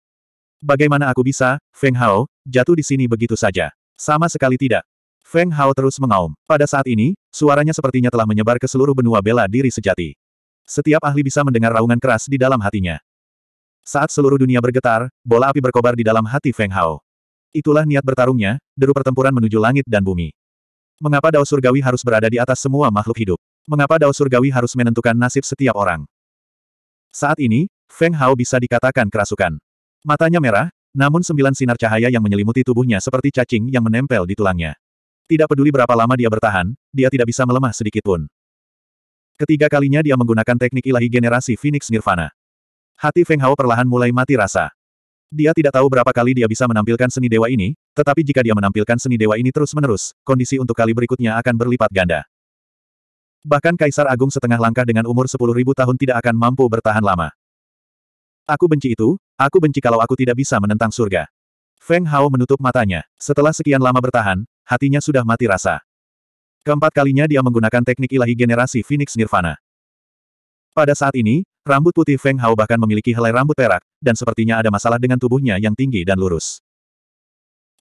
Bagaimana aku bisa, Feng Hao, jatuh di sini begitu saja? Sama sekali tidak. Feng Hao terus mengaum. Pada saat ini, suaranya sepertinya telah menyebar ke seluruh benua bela diri sejati. Setiap ahli bisa mendengar raungan keras di dalam hatinya. Saat seluruh dunia bergetar, bola api berkobar di dalam hati Feng Hao. Itulah niat bertarungnya, deru pertempuran menuju langit dan bumi. Mengapa Dao Surgawi harus berada di atas semua makhluk hidup? Mengapa Dao Surgawi harus menentukan nasib setiap orang? Saat ini, Feng Hao bisa dikatakan kerasukan. Matanya merah, namun sembilan sinar cahaya yang menyelimuti tubuhnya seperti cacing yang menempel di tulangnya. Tidak peduli berapa lama dia bertahan, dia tidak bisa melemah sedikitpun. Ketiga kalinya dia menggunakan teknik ilahi generasi Phoenix Nirvana. Hati Feng Hao perlahan mulai mati rasa. Dia tidak tahu berapa kali dia bisa menampilkan seni dewa ini, tetapi jika dia menampilkan seni dewa ini terus-menerus, kondisi untuk kali berikutnya akan berlipat ganda. Bahkan Kaisar Agung setengah langkah dengan umur 10.000 tahun tidak akan mampu bertahan lama. Aku benci itu, aku benci kalau aku tidak bisa menentang surga. Feng Hao menutup matanya. Setelah sekian lama bertahan, hatinya sudah mati rasa. Keempat kalinya dia menggunakan teknik ilahi generasi Phoenix Nirvana. Pada saat ini, rambut putih Feng Hao bahkan memiliki helai rambut perak, dan sepertinya ada masalah dengan tubuhnya yang tinggi dan lurus.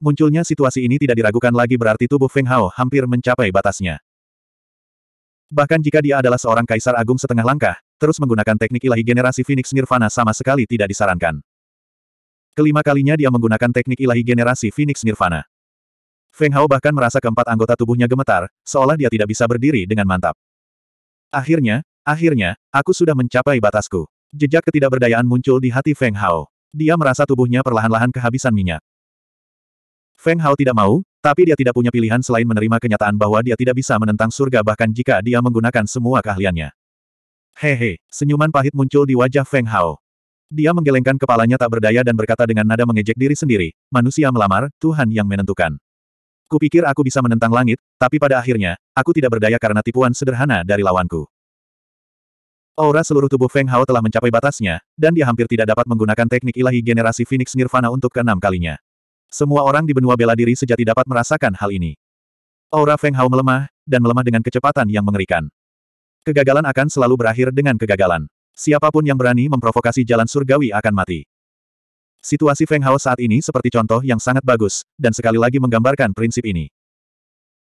Munculnya situasi ini tidak diragukan lagi berarti tubuh Feng Hao hampir mencapai batasnya. Bahkan jika dia adalah seorang kaisar agung setengah langkah, terus menggunakan teknik ilahi generasi Phoenix Nirvana sama sekali tidak disarankan. Kelima kalinya dia menggunakan teknik ilahi generasi Phoenix Nirvana. Feng Hao bahkan merasa keempat anggota tubuhnya gemetar, seolah dia tidak bisa berdiri dengan mantap. Akhirnya, akhirnya, aku sudah mencapai batasku. Jejak ketidakberdayaan muncul di hati Feng Hao. Dia merasa tubuhnya perlahan-lahan kehabisan minyak. Feng Hao tidak mau, tapi dia tidak punya pilihan selain menerima kenyataan bahwa dia tidak bisa menentang surga bahkan jika dia menggunakan semua keahliannya. Hehe, senyuman pahit muncul di wajah Feng Hao. Dia menggelengkan kepalanya tak berdaya dan berkata dengan nada mengejek diri sendiri, manusia melamar, Tuhan yang menentukan. Kupikir aku bisa menentang langit, tapi pada akhirnya, aku tidak berdaya karena tipuan sederhana dari lawanku. Aura seluruh tubuh Feng Hao telah mencapai batasnya, dan dia hampir tidak dapat menggunakan teknik ilahi generasi Phoenix Nirvana untuk keenam kalinya. Semua orang di benua bela diri sejati dapat merasakan hal ini. Aura Feng Hao melemah, dan melemah dengan kecepatan yang mengerikan. Kegagalan akan selalu berakhir dengan kegagalan. Siapapun yang berani memprovokasi jalan surgawi akan mati. Situasi Feng Hao saat ini seperti contoh yang sangat bagus, dan sekali lagi menggambarkan prinsip ini.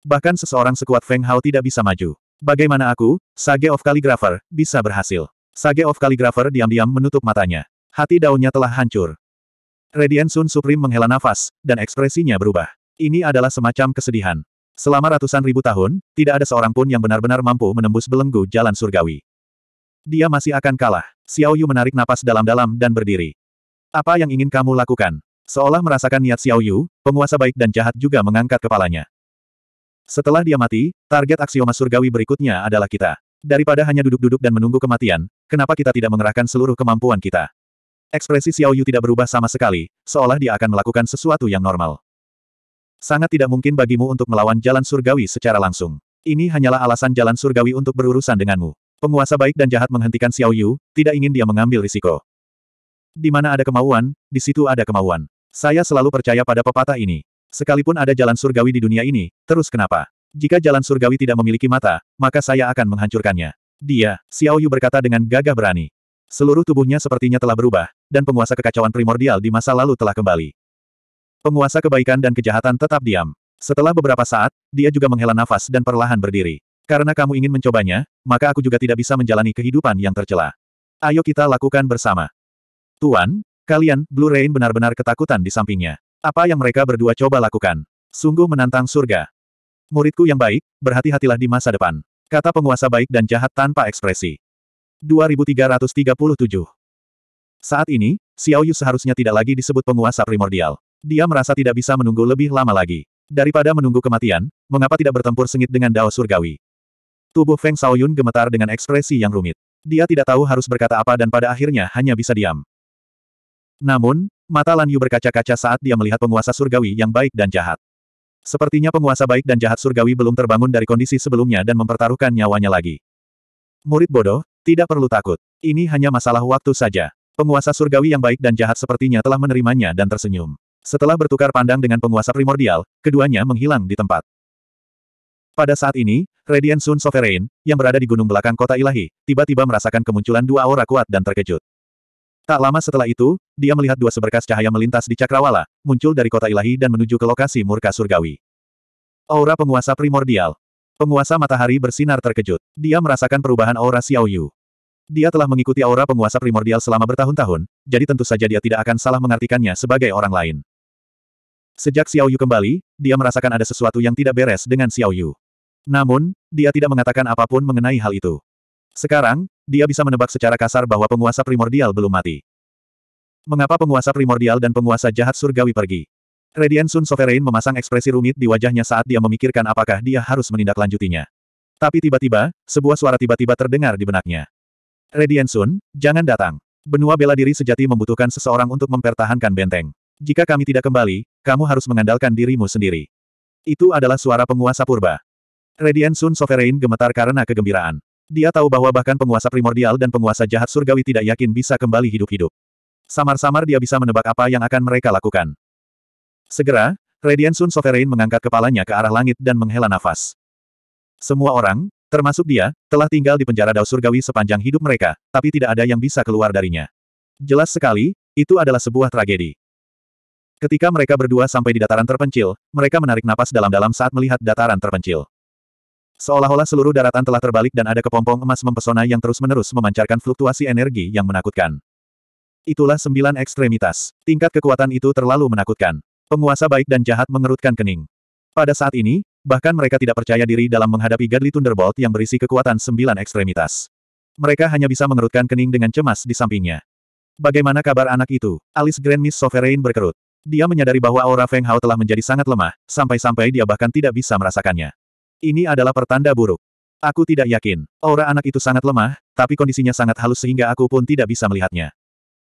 Bahkan seseorang sekuat Feng Hao tidak bisa maju. Bagaimana aku, Sage of Calligrapher, bisa berhasil? Sage of Calligrapher diam-diam menutup matanya. Hati daunnya telah hancur. Redian Sun Supreme menghela nafas, dan ekspresinya berubah. Ini adalah semacam kesedihan. Selama ratusan ribu tahun, tidak ada seorang pun yang benar-benar mampu menembus belenggu jalan surgawi. Dia masih akan kalah. Xiao Yu menarik napas dalam-dalam dan berdiri. Apa yang ingin kamu lakukan? Seolah merasakan niat Xiao Yu, penguasa baik dan jahat juga mengangkat kepalanya. Setelah dia mati, target aksioma surgawi berikutnya adalah kita. Daripada hanya duduk-duduk dan menunggu kematian, kenapa kita tidak mengerahkan seluruh kemampuan kita? Ekspresi Xiao Yu tidak berubah sama sekali, seolah dia akan melakukan sesuatu yang normal. Sangat tidak mungkin bagimu untuk melawan jalan surgawi secara langsung. Ini hanyalah alasan jalan surgawi untuk berurusan denganmu. Penguasa baik dan jahat menghentikan Xiao Yu, tidak ingin dia mengambil risiko. Di mana ada kemauan, di situ ada kemauan. Saya selalu percaya pada pepatah ini. Sekalipun ada jalan surgawi di dunia ini, terus kenapa? Jika jalan surgawi tidak memiliki mata, maka saya akan menghancurkannya. Dia, Xiao Yu berkata dengan gagah berani. Seluruh tubuhnya sepertinya telah berubah, dan penguasa kekacauan primordial di masa lalu telah kembali. Penguasa kebaikan dan kejahatan tetap diam. Setelah beberapa saat, dia juga menghela nafas dan perlahan berdiri. Karena kamu ingin mencobanya, maka aku juga tidak bisa menjalani kehidupan yang tercela. Ayo kita lakukan bersama. Tuan, kalian, Blue Rain benar-benar ketakutan di sampingnya. Apa yang mereka berdua coba lakukan? Sungguh menantang surga. Muridku yang baik, berhati-hatilah di masa depan. Kata penguasa baik dan jahat tanpa ekspresi. 2337 Saat ini, Xiao Yu seharusnya tidak lagi disebut penguasa primordial. Dia merasa tidak bisa menunggu lebih lama lagi. Daripada menunggu kematian, mengapa tidak bertempur sengit dengan Dao Surgawi? Tubuh Feng Shaoyun gemetar dengan ekspresi yang rumit. Dia tidak tahu harus berkata apa dan pada akhirnya hanya bisa diam. Namun, mata Lan Yu berkaca-kaca saat dia melihat penguasa surgawi yang baik dan jahat. Sepertinya penguasa baik dan jahat surgawi belum terbangun dari kondisi sebelumnya dan mempertaruhkan nyawanya lagi. Murid bodoh, tidak perlu takut. Ini hanya masalah waktu saja. Penguasa surgawi yang baik dan jahat sepertinya telah menerimanya dan tersenyum. Setelah bertukar pandang dengan penguasa primordial, keduanya menghilang di tempat. Pada saat ini, Radiant Sun Sovereign, yang berada di gunung belakang kota ilahi, tiba-tiba merasakan kemunculan dua aura kuat dan terkejut. Tak lama setelah itu, dia melihat dua seberkas cahaya melintas di Cakrawala, muncul dari kota ilahi dan menuju ke lokasi murka surgawi. Aura penguasa primordial. Penguasa matahari bersinar terkejut. Dia merasakan perubahan aura Xiaoyu. Dia telah mengikuti aura penguasa primordial selama bertahun-tahun, jadi tentu saja dia tidak akan salah mengartikannya sebagai orang lain. Sejak Xiaoyu kembali, dia merasakan ada sesuatu yang tidak beres dengan Xiaoyu. Namun, dia tidak mengatakan apapun mengenai hal itu. Sekarang, dia bisa menebak secara kasar bahwa penguasa primordial belum mati. Mengapa penguasa primordial dan penguasa jahat surgawi pergi? Radian Sun Sovereign memasang ekspresi rumit di wajahnya saat dia memikirkan apakah dia harus menindaklanjutinya. Tapi tiba-tiba, sebuah suara tiba-tiba terdengar di benaknya. Radian Sun, jangan datang. Benua bela diri sejati membutuhkan seseorang untuk mempertahankan benteng. Jika kami tidak kembali, kamu harus mengandalkan dirimu sendiri. Itu adalah suara penguasa purba. Radian Sun Sovereign gemetar karena kegembiraan. Dia tahu bahwa bahkan penguasa primordial dan penguasa jahat surgawi tidak yakin bisa kembali hidup-hidup. Samar-samar dia bisa menebak apa yang akan mereka lakukan. Segera, Radiant Sun Sovereign mengangkat kepalanya ke arah langit dan menghela nafas. Semua orang, termasuk dia, telah tinggal di penjara Dao Surgawi sepanjang hidup mereka, tapi tidak ada yang bisa keluar darinya. Jelas sekali, itu adalah sebuah tragedi. Ketika mereka berdua sampai di dataran terpencil, mereka menarik napas dalam-dalam saat melihat dataran terpencil. Seolah-olah seluruh daratan telah terbalik dan ada kepompong emas mempesona yang terus-menerus memancarkan fluktuasi energi yang menakutkan. Itulah sembilan ekstremitas. Tingkat kekuatan itu terlalu menakutkan. Penguasa baik dan jahat mengerutkan kening. Pada saat ini, bahkan mereka tidak percaya diri dalam menghadapi Gadli Thunderbolt yang berisi kekuatan sembilan ekstremitas. Mereka hanya bisa mengerutkan kening dengan cemas di sampingnya. Bagaimana kabar anak itu? Alis Grand Miss Sovereign berkerut. Dia menyadari bahwa aura Feng Hao telah menjadi sangat lemah, sampai-sampai dia bahkan tidak bisa merasakannya. Ini adalah pertanda buruk. Aku tidak yakin. Aura anak itu sangat lemah, tapi kondisinya sangat halus sehingga aku pun tidak bisa melihatnya.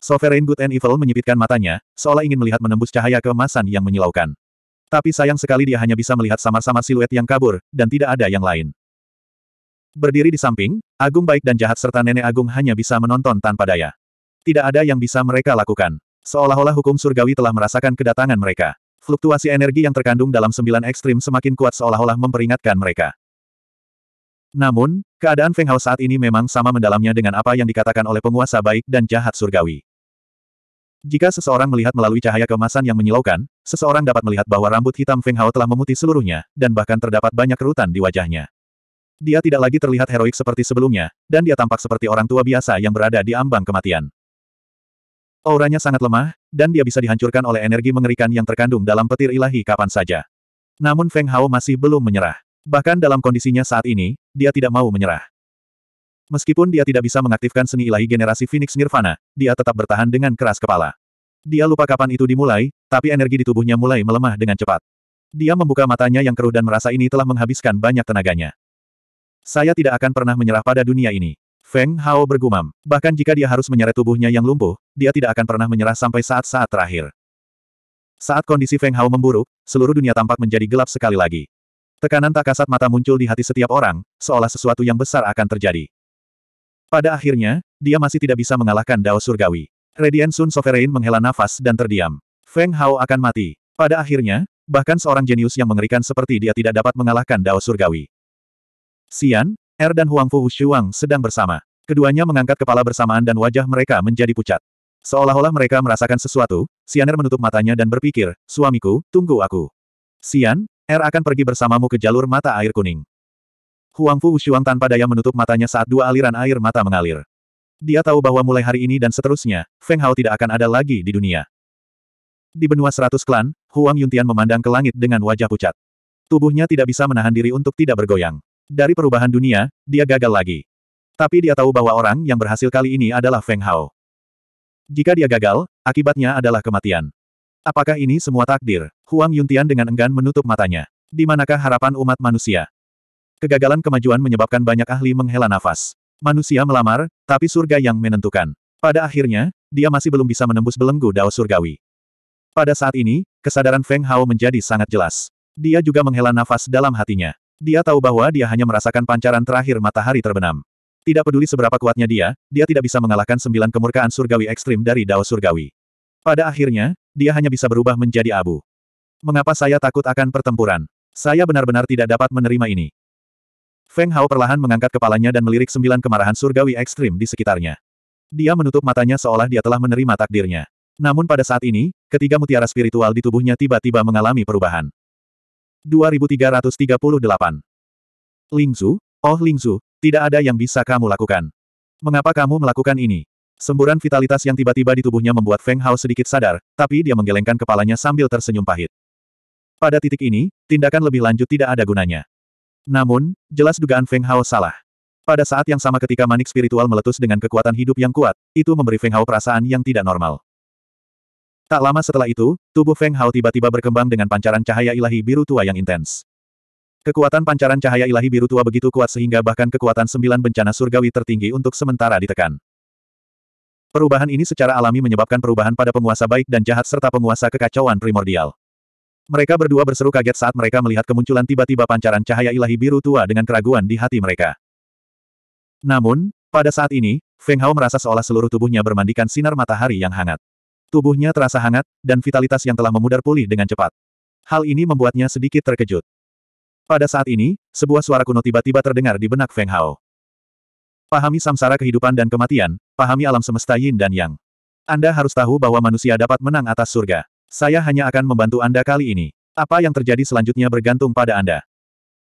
Sovereign Good and Evil menyipitkan matanya, seolah ingin melihat menembus cahaya kemasan yang menyilaukan. Tapi sayang sekali dia hanya bisa melihat sama-sama siluet yang kabur, dan tidak ada yang lain. Berdiri di samping, Agung Baik dan Jahat serta Nenek Agung hanya bisa menonton tanpa daya. Tidak ada yang bisa mereka lakukan. Seolah-olah hukum surgawi telah merasakan kedatangan mereka. Fluktuasi energi yang terkandung dalam sembilan ekstrim semakin kuat seolah-olah memperingatkan mereka. Namun, keadaan Feng Hao saat ini memang sama mendalamnya dengan apa yang dikatakan oleh penguasa baik dan jahat surgawi. Jika seseorang melihat melalui cahaya kemasan yang menyilaukan, seseorang dapat melihat bahwa rambut hitam Feng Hao telah memutih seluruhnya, dan bahkan terdapat banyak kerutan di wajahnya. Dia tidak lagi terlihat heroik seperti sebelumnya, dan dia tampak seperti orang tua biasa yang berada di ambang kematian. Auranya sangat lemah, dan dia bisa dihancurkan oleh energi mengerikan yang terkandung dalam petir ilahi kapan saja. Namun Feng Hao masih belum menyerah. Bahkan dalam kondisinya saat ini, dia tidak mau menyerah. Meskipun dia tidak bisa mengaktifkan seni ilahi generasi Phoenix Nirvana, dia tetap bertahan dengan keras kepala. Dia lupa kapan itu dimulai, tapi energi di tubuhnya mulai melemah dengan cepat. Dia membuka matanya yang keruh dan merasa ini telah menghabiskan banyak tenaganya. Saya tidak akan pernah menyerah pada dunia ini. Feng Hao bergumam. Bahkan jika dia harus menyeret tubuhnya yang lumpuh, dia tidak akan pernah menyerah sampai saat-saat terakhir. Saat kondisi Feng Hao memburuk, seluruh dunia tampak menjadi gelap sekali lagi. Tekanan tak kasat mata muncul di hati setiap orang, seolah sesuatu yang besar akan terjadi. Pada akhirnya, dia masih tidak bisa mengalahkan Dao Surgawi. Radian Sun Sovereign menghela nafas dan terdiam. Feng Hao akan mati. Pada akhirnya, bahkan seorang jenius yang mengerikan seperti dia tidak dapat mengalahkan Dao Surgawi. Xian, Er dan Fu Wushuang sedang bersama. Keduanya mengangkat kepala bersamaan dan wajah mereka menjadi pucat. Seolah-olah mereka merasakan sesuatu, Er menutup matanya dan berpikir, suamiku, tunggu aku. Sian, Er akan pergi bersamamu ke jalur mata air kuning. Huang Fu Wushuang tanpa daya menutup matanya saat dua aliran air mata mengalir. Dia tahu bahwa mulai hari ini dan seterusnya, Feng Hao tidak akan ada lagi di dunia. Di benua seratus klan, Huang Yuntian memandang ke langit dengan wajah pucat. Tubuhnya tidak bisa menahan diri untuk tidak bergoyang. Dari perubahan dunia, dia gagal lagi. Tapi dia tahu bahwa orang yang berhasil kali ini adalah Feng Hao. Jika dia gagal, akibatnya adalah kematian. Apakah ini semua takdir? Huang Yuntian dengan enggan menutup matanya. Di manakah harapan umat manusia? Kegagalan kemajuan menyebabkan banyak ahli menghela nafas. Manusia melamar, tapi surga yang menentukan. Pada akhirnya, dia masih belum bisa menembus belenggu dao surgawi. Pada saat ini, kesadaran Feng Hao menjadi sangat jelas. Dia juga menghela nafas dalam hatinya. Dia tahu bahwa dia hanya merasakan pancaran terakhir matahari terbenam. Tidak peduli seberapa kuatnya dia, dia tidak bisa mengalahkan sembilan kemurkaan surgawi ekstrim dari Dao Surgawi. Pada akhirnya, dia hanya bisa berubah menjadi abu. Mengapa saya takut akan pertempuran? Saya benar-benar tidak dapat menerima ini. Feng Hao perlahan mengangkat kepalanya dan melirik sembilan kemarahan surgawi ekstrim di sekitarnya. Dia menutup matanya seolah dia telah menerima takdirnya. Namun pada saat ini, ketiga mutiara spiritual di tubuhnya tiba-tiba mengalami perubahan. 2338. Lingzu, oh Lingzu, tidak ada yang bisa kamu lakukan. Mengapa kamu melakukan ini? Semburan vitalitas yang tiba-tiba di tubuhnya membuat Feng Hao sedikit sadar, tapi dia menggelengkan kepalanya sambil tersenyum pahit. Pada titik ini, tindakan lebih lanjut tidak ada gunanya. Namun, jelas dugaan Feng Hao salah. Pada saat yang sama ketika manik spiritual meletus dengan kekuatan hidup yang kuat, itu memberi Feng Hao perasaan yang tidak normal. Tak lama setelah itu, tubuh Feng Hao tiba-tiba berkembang dengan pancaran cahaya ilahi biru tua yang intens. Kekuatan pancaran cahaya ilahi biru tua begitu kuat sehingga bahkan kekuatan sembilan bencana surgawi tertinggi untuk sementara ditekan. Perubahan ini secara alami menyebabkan perubahan pada penguasa baik dan jahat serta penguasa kekacauan primordial. Mereka berdua berseru kaget saat mereka melihat kemunculan tiba-tiba pancaran cahaya ilahi biru tua dengan keraguan di hati mereka. Namun, pada saat ini, Feng Hao merasa seolah seluruh tubuhnya bermandikan sinar matahari yang hangat. Tubuhnya terasa hangat, dan vitalitas yang telah memudar pulih dengan cepat. Hal ini membuatnya sedikit terkejut. Pada saat ini, sebuah suara kuno tiba-tiba terdengar di benak Feng Hao. Pahami samsara kehidupan dan kematian, pahami alam semesta yin dan yang. Anda harus tahu bahwa manusia dapat menang atas surga. Saya hanya akan membantu Anda kali ini. Apa yang terjadi selanjutnya bergantung pada Anda.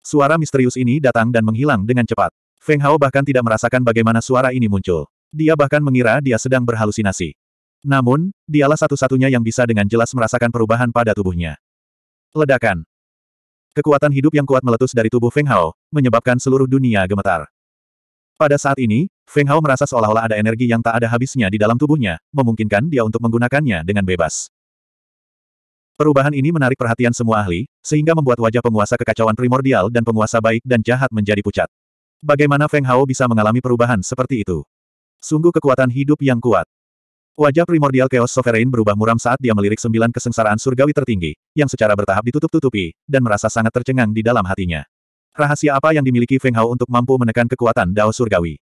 Suara misterius ini datang dan menghilang dengan cepat. Feng Hao bahkan tidak merasakan bagaimana suara ini muncul. Dia bahkan mengira dia sedang berhalusinasi. Namun, dialah satu-satunya yang bisa dengan jelas merasakan perubahan pada tubuhnya. Ledakan. Kekuatan hidup yang kuat meletus dari tubuh Feng Hao, menyebabkan seluruh dunia gemetar. Pada saat ini, Feng Hao merasa seolah-olah ada energi yang tak ada habisnya di dalam tubuhnya, memungkinkan dia untuk menggunakannya dengan bebas. Perubahan ini menarik perhatian semua ahli, sehingga membuat wajah penguasa kekacauan primordial dan penguasa baik dan jahat menjadi pucat. Bagaimana Feng Hao bisa mengalami perubahan seperti itu? Sungguh kekuatan hidup yang kuat. Wajah primordial Chaos Sovereign berubah muram saat dia melirik sembilan kesengsaraan surgawi tertinggi, yang secara bertahap ditutup-tutupi, dan merasa sangat tercengang di dalam hatinya. Rahasia apa yang dimiliki Feng Hao untuk mampu menekan kekuatan Dao Surgawi?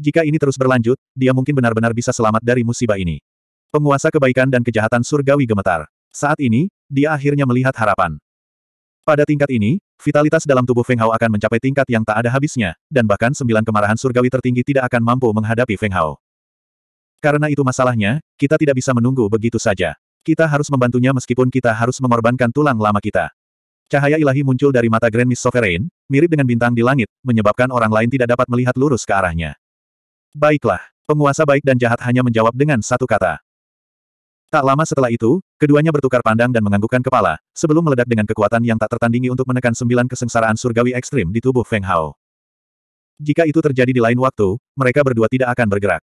Jika ini terus berlanjut, dia mungkin benar-benar bisa selamat dari musibah ini. Penguasa kebaikan dan kejahatan surgawi gemetar. Saat ini, dia akhirnya melihat harapan. Pada tingkat ini, vitalitas dalam tubuh Feng Hao akan mencapai tingkat yang tak ada habisnya, dan bahkan sembilan kemarahan surgawi tertinggi tidak akan mampu menghadapi Feng Hao. Karena itu masalahnya, kita tidak bisa menunggu begitu saja. Kita harus membantunya meskipun kita harus mengorbankan tulang lama kita. Cahaya ilahi muncul dari mata Grand Miss Sovereign, mirip dengan bintang di langit, menyebabkan orang lain tidak dapat melihat lurus ke arahnya. Baiklah, penguasa baik dan jahat hanya menjawab dengan satu kata. Tak lama setelah itu, keduanya bertukar pandang dan menganggukkan kepala, sebelum meledak dengan kekuatan yang tak tertandingi untuk menekan sembilan kesengsaraan surgawi ekstrim di tubuh Feng Hao. Jika itu terjadi di lain waktu, mereka berdua tidak akan bergerak.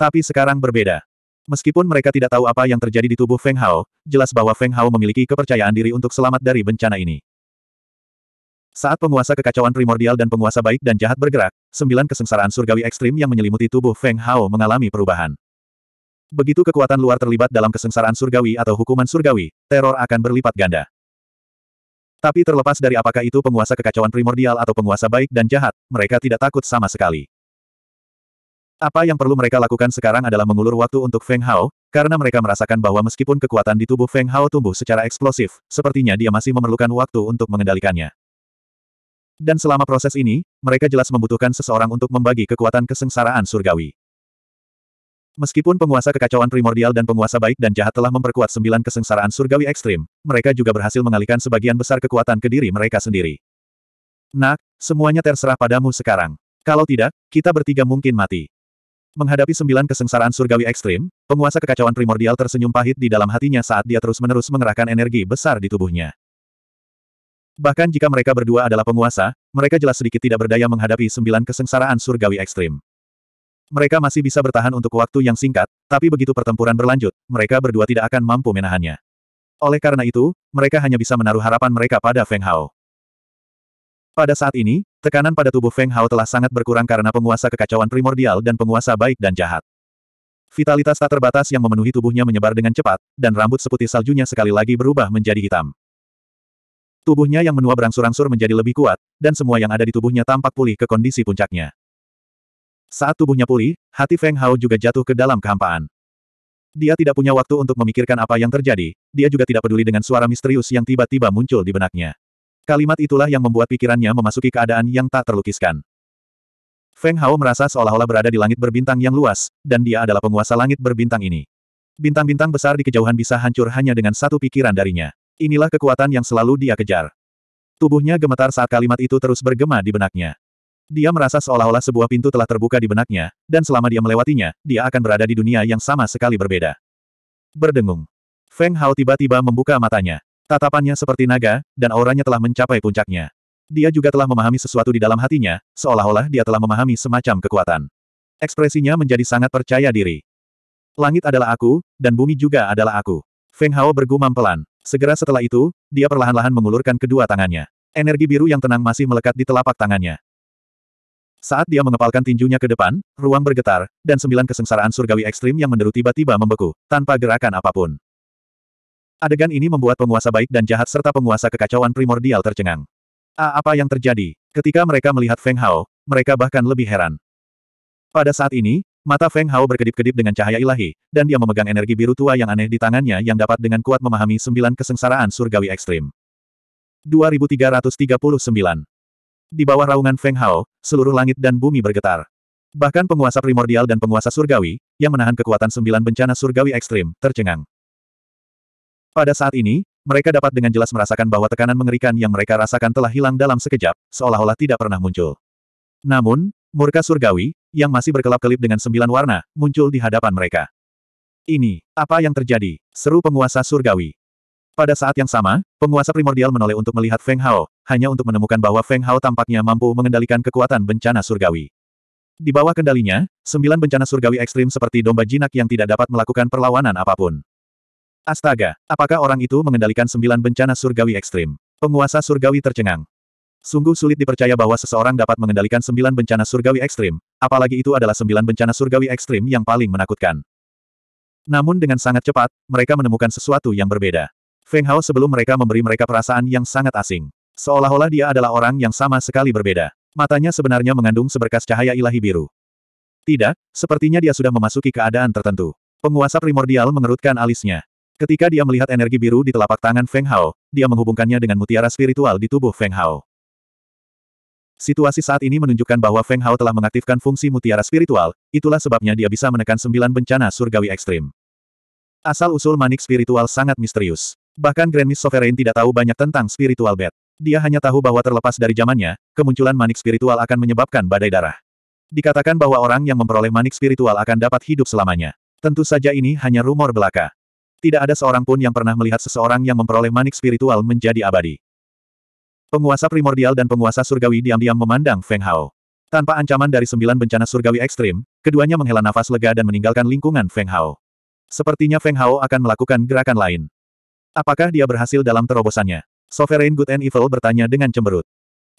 Tapi sekarang berbeda. Meskipun mereka tidak tahu apa yang terjadi di tubuh Feng Hao, jelas bahwa Feng Hao memiliki kepercayaan diri untuk selamat dari bencana ini. Saat penguasa kekacauan primordial dan penguasa baik dan jahat bergerak, sembilan kesengsaraan surgawi ekstrim yang menyelimuti tubuh Feng Hao mengalami perubahan. Begitu kekuatan luar terlibat dalam kesengsaraan surgawi atau hukuman surgawi, teror akan berlipat ganda. Tapi terlepas dari apakah itu penguasa kekacauan primordial atau penguasa baik dan jahat, mereka tidak takut sama sekali. Apa yang perlu mereka lakukan sekarang adalah mengulur waktu untuk Feng Hao, karena mereka merasakan bahwa meskipun kekuatan di tubuh Feng Hao tumbuh secara eksplosif, sepertinya dia masih memerlukan waktu untuk mengendalikannya. Dan selama proses ini, mereka jelas membutuhkan seseorang untuk membagi kekuatan kesengsaraan surgawi. Meskipun penguasa kekacauan primordial dan penguasa baik dan jahat telah memperkuat sembilan kesengsaraan surgawi ekstrim, mereka juga berhasil mengalihkan sebagian besar kekuatan ke diri mereka sendiri. Nak, semuanya terserah padamu sekarang. Kalau tidak, kita bertiga mungkin mati. Menghadapi sembilan kesengsaraan surgawi ekstrim, penguasa kekacauan primordial tersenyum pahit di dalam hatinya saat dia terus-menerus mengerahkan energi besar di tubuhnya. Bahkan jika mereka berdua adalah penguasa, mereka jelas sedikit tidak berdaya menghadapi sembilan kesengsaraan surgawi ekstrim. Mereka masih bisa bertahan untuk waktu yang singkat, tapi begitu pertempuran berlanjut, mereka berdua tidak akan mampu menahannya. Oleh karena itu, mereka hanya bisa menaruh harapan mereka pada Feng Hao. Pada saat ini, tekanan pada tubuh Feng Hao telah sangat berkurang karena penguasa kekacauan primordial dan penguasa baik dan jahat. Vitalitas tak terbatas yang memenuhi tubuhnya menyebar dengan cepat, dan rambut seputih saljunya sekali lagi berubah menjadi hitam. Tubuhnya yang menua berangsur-angsur menjadi lebih kuat, dan semua yang ada di tubuhnya tampak pulih ke kondisi puncaknya. Saat tubuhnya pulih, hati Feng Hao juga jatuh ke dalam kehampaan. Dia tidak punya waktu untuk memikirkan apa yang terjadi, dia juga tidak peduli dengan suara misterius yang tiba-tiba muncul di benaknya. Kalimat itulah yang membuat pikirannya memasuki keadaan yang tak terlukiskan. Feng Hao merasa seolah-olah berada di langit berbintang yang luas, dan dia adalah penguasa langit berbintang ini. Bintang-bintang besar di kejauhan bisa hancur hanya dengan satu pikiran darinya. Inilah kekuatan yang selalu dia kejar. Tubuhnya gemetar saat kalimat itu terus bergema di benaknya. Dia merasa seolah-olah sebuah pintu telah terbuka di benaknya, dan selama dia melewatinya, dia akan berada di dunia yang sama sekali berbeda. Berdengung. Feng Hao tiba-tiba membuka matanya. Tatapannya seperti naga, dan auranya telah mencapai puncaknya. Dia juga telah memahami sesuatu di dalam hatinya, seolah-olah dia telah memahami semacam kekuatan. Ekspresinya menjadi sangat percaya diri. Langit adalah aku, dan bumi juga adalah aku. Feng Hao bergumam pelan. Segera setelah itu, dia perlahan-lahan mengulurkan kedua tangannya. Energi biru yang tenang masih melekat di telapak tangannya. Saat dia mengepalkan tinjunya ke depan, ruang bergetar, dan sembilan kesengsaraan surgawi ekstrim yang menderu tiba-tiba membeku, tanpa gerakan apapun. Adegan ini membuat penguasa baik dan jahat serta penguasa kekacauan primordial tercengang. A, apa yang terjadi? Ketika mereka melihat Feng Hao, mereka bahkan lebih heran. Pada saat ini, mata Feng Hao berkedip-kedip dengan cahaya ilahi, dan dia memegang energi biru tua yang aneh di tangannya yang dapat dengan kuat memahami sembilan kesengsaraan surgawi ekstrim. 2339 Di bawah raungan Feng Hao, seluruh langit dan bumi bergetar. Bahkan penguasa primordial dan penguasa surgawi, yang menahan kekuatan sembilan bencana surgawi ekstrim, tercengang. Pada saat ini, mereka dapat dengan jelas merasakan bahwa tekanan mengerikan yang mereka rasakan telah hilang dalam sekejap, seolah-olah tidak pernah muncul. Namun, murka surgawi, yang masih berkelap-kelip dengan sembilan warna, muncul di hadapan mereka. Ini, apa yang terjadi? Seru penguasa surgawi. Pada saat yang sama, penguasa primordial menoleh untuk melihat Feng Hao, hanya untuk menemukan bahwa Feng Hao tampaknya mampu mengendalikan kekuatan bencana surgawi. Di bawah kendalinya, sembilan bencana surgawi ekstrim seperti domba jinak yang tidak dapat melakukan perlawanan apapun. Astaga, apakah orang itu mengendalikan sembilan bencana surgawi ekstrim? Penguasa surgawi tercengang. Sungguh sulit dipercaya bahwa seseorang dapat mengendalikan sembilan bencana surgawi ekstrim, apalagi itu adalah sembilan bencana surgawi ekstrim yang paling menakutkan. Namun dengan sangat cepat, mereka menemukan sesuatu yang berbeda. Feng Hao sebelum mereka memberi mereka perasaan yang sangat asing. Seolah-olah dia adalah orang yang sama sekali berbeda. Matanya sebenarnya mengandung seberkas cahaya ilahi biru. Tidak, sepertinya dia sudah memasuki keadaan tertentu. Penguasa primordial mengerutkan alisnya. Ketika dia melihat energi biru di telapak tangan Feng Hao, dia menghubungkannya dengan mutiara spiritual di tubuh Feng Hao. Situasi saat ini menunjukkan bahwa Feng Hao telah mengaktifkan fungsi mutiara spiritual, itulah sebabnya dia bisa menekan sembilan bencana surgawi ekstrim. Asal-usul manik spiritual sangat misterius. Bahkan Grand Miss Sovereign tidak tahu banyak tentang spiritual bed. Dia hanya tahu bahwa terlepas dari zamannya, kemunculan manik spiritual akan menyebabkan badai darah. Dikatakan bahwa orang yang memperoleh manik spiritual akan dapat hidup selamanya. Tentu saja ini hanya rumor belaka. Tidak ada seorang pun yang pernah melihat seseorang yang memperoleh manik spiritual menjadi abadi. Penguasa primordial dan penguasa surgawi diam-diam memandang Feng Hao. Tanpa ancaman dari sembilan bencana surgawi ekstrim, keduanya menghela nafas lega dan meninggalkan lingkungan Feng Hao. Sepertinya Feng Hao akan melakukan gerakan lain. Apakah dia berhasil dalam terobosannya? Sovereign Good and Evil bertanya dengan cemberut.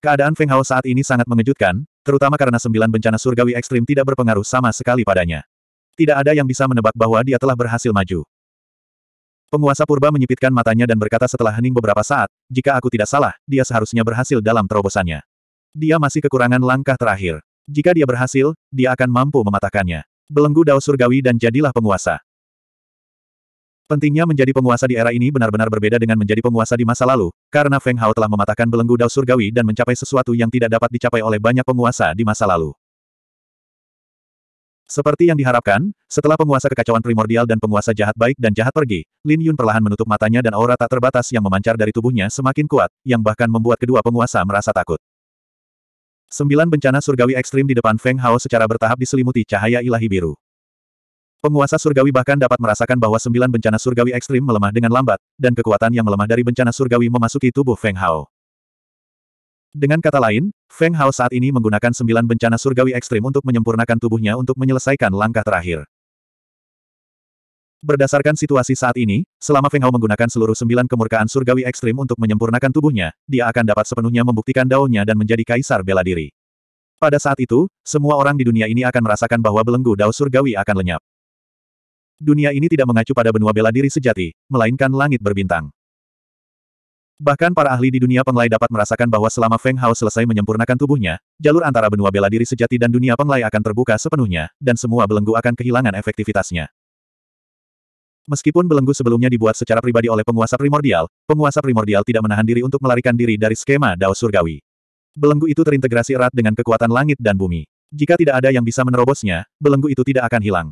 Keadaan Feng Hao saat ini sangat mengejutkan, terutama karena sembilan bencana surgawi ekstrim tidak berpengaruh sama sekali padanya. Tidak ada yang bisa menebak bahwa dia telah berhasil maju. Penguasa purba menyipitkan matanya dan berkata setelah hening beberapa saat, jika aku tidak salah, dia seharusnya berhasil dalam terobosannya. Dia masih kekurangan langkah terakhir. Jika dia berhasil, dia akan mampu mematahkannya. Belenggu Dao Surgawi dan jadilah penguasa. Pentingnya menjadi penguasa di era ini benar-benar berbeda dengan menjadi penguasa di masa lalu, karena Feng Hao telah mematahkan belenggu Dao Surgawi dan mencapai sesuatu yang tidak dapat dicapai oleh banyak penguasa di masa lalu. Seperti yang diharapkan, setelah penguasa kekacauan primordial dan penguasa jahat baik dan jahat pergi, Lin Yun perlahan menutup matanya dan aura tak terbatas yang memancar dari tubuhnya semakin kuat, yang bahkan membuat kedua penguasa merasa takut. Sembilan bencana surgawi ekstrim di depan Feng Hao secara bertahap diselimuti cahaya ilahi biru. Penguasa surgawi bahkan dapat merasakan bahwa sembilan bencana surgawi ekstrim melemah dengan lambat, dan kekuatan yang melemah dari bencana surgawi memasuki tubuh Feng Hao. Dengan kata lain, Feng Hao saat ini menggunakan sembilan bencana surgawi ekstrim untuk menyempurnakan tubuhnya untuk menyelesaikan langkah terakhir. Berdasarkan situasi saat ini, selama Feng Hao menggunakan seluruh sembilan kemurkaan surgawi ekstrim untuk menyempurnakan tubuhnya, dia akan dapat sepenuhnya membuktikan daunnya dan menjadi kaisar bela diri. Pada saat itu, semua orang di dunia ini akan merasakan bahwa belenggu dao surgawi akan lenyap. Dunia ini tidak mengacu pada benua bela diri sejati, melainkan langit berbintang. Bahkan para ahli di dunia penglai dapat merasakan bahwa selama Feng Hao selesai menyempurnakan tubuhnya, jalur antara benua bela diri sejati dan dunia penglai akan terbuka sepenuhnya, dan semua belenggu akan kehilangan efektivitasnya. Meskipun belenggu sebelumnya dibuat secara pribadi oleh penguasa primordial, penguasa primordial tidak menahan diri untuk melarikan diri dari skema Dao Surgawi. Belenggu itu terintegrasi erat dengan kekuatan langit dan bumi. Jika tidak ada yang bisa menerobosnya, belenggu itu tidak akan hilang.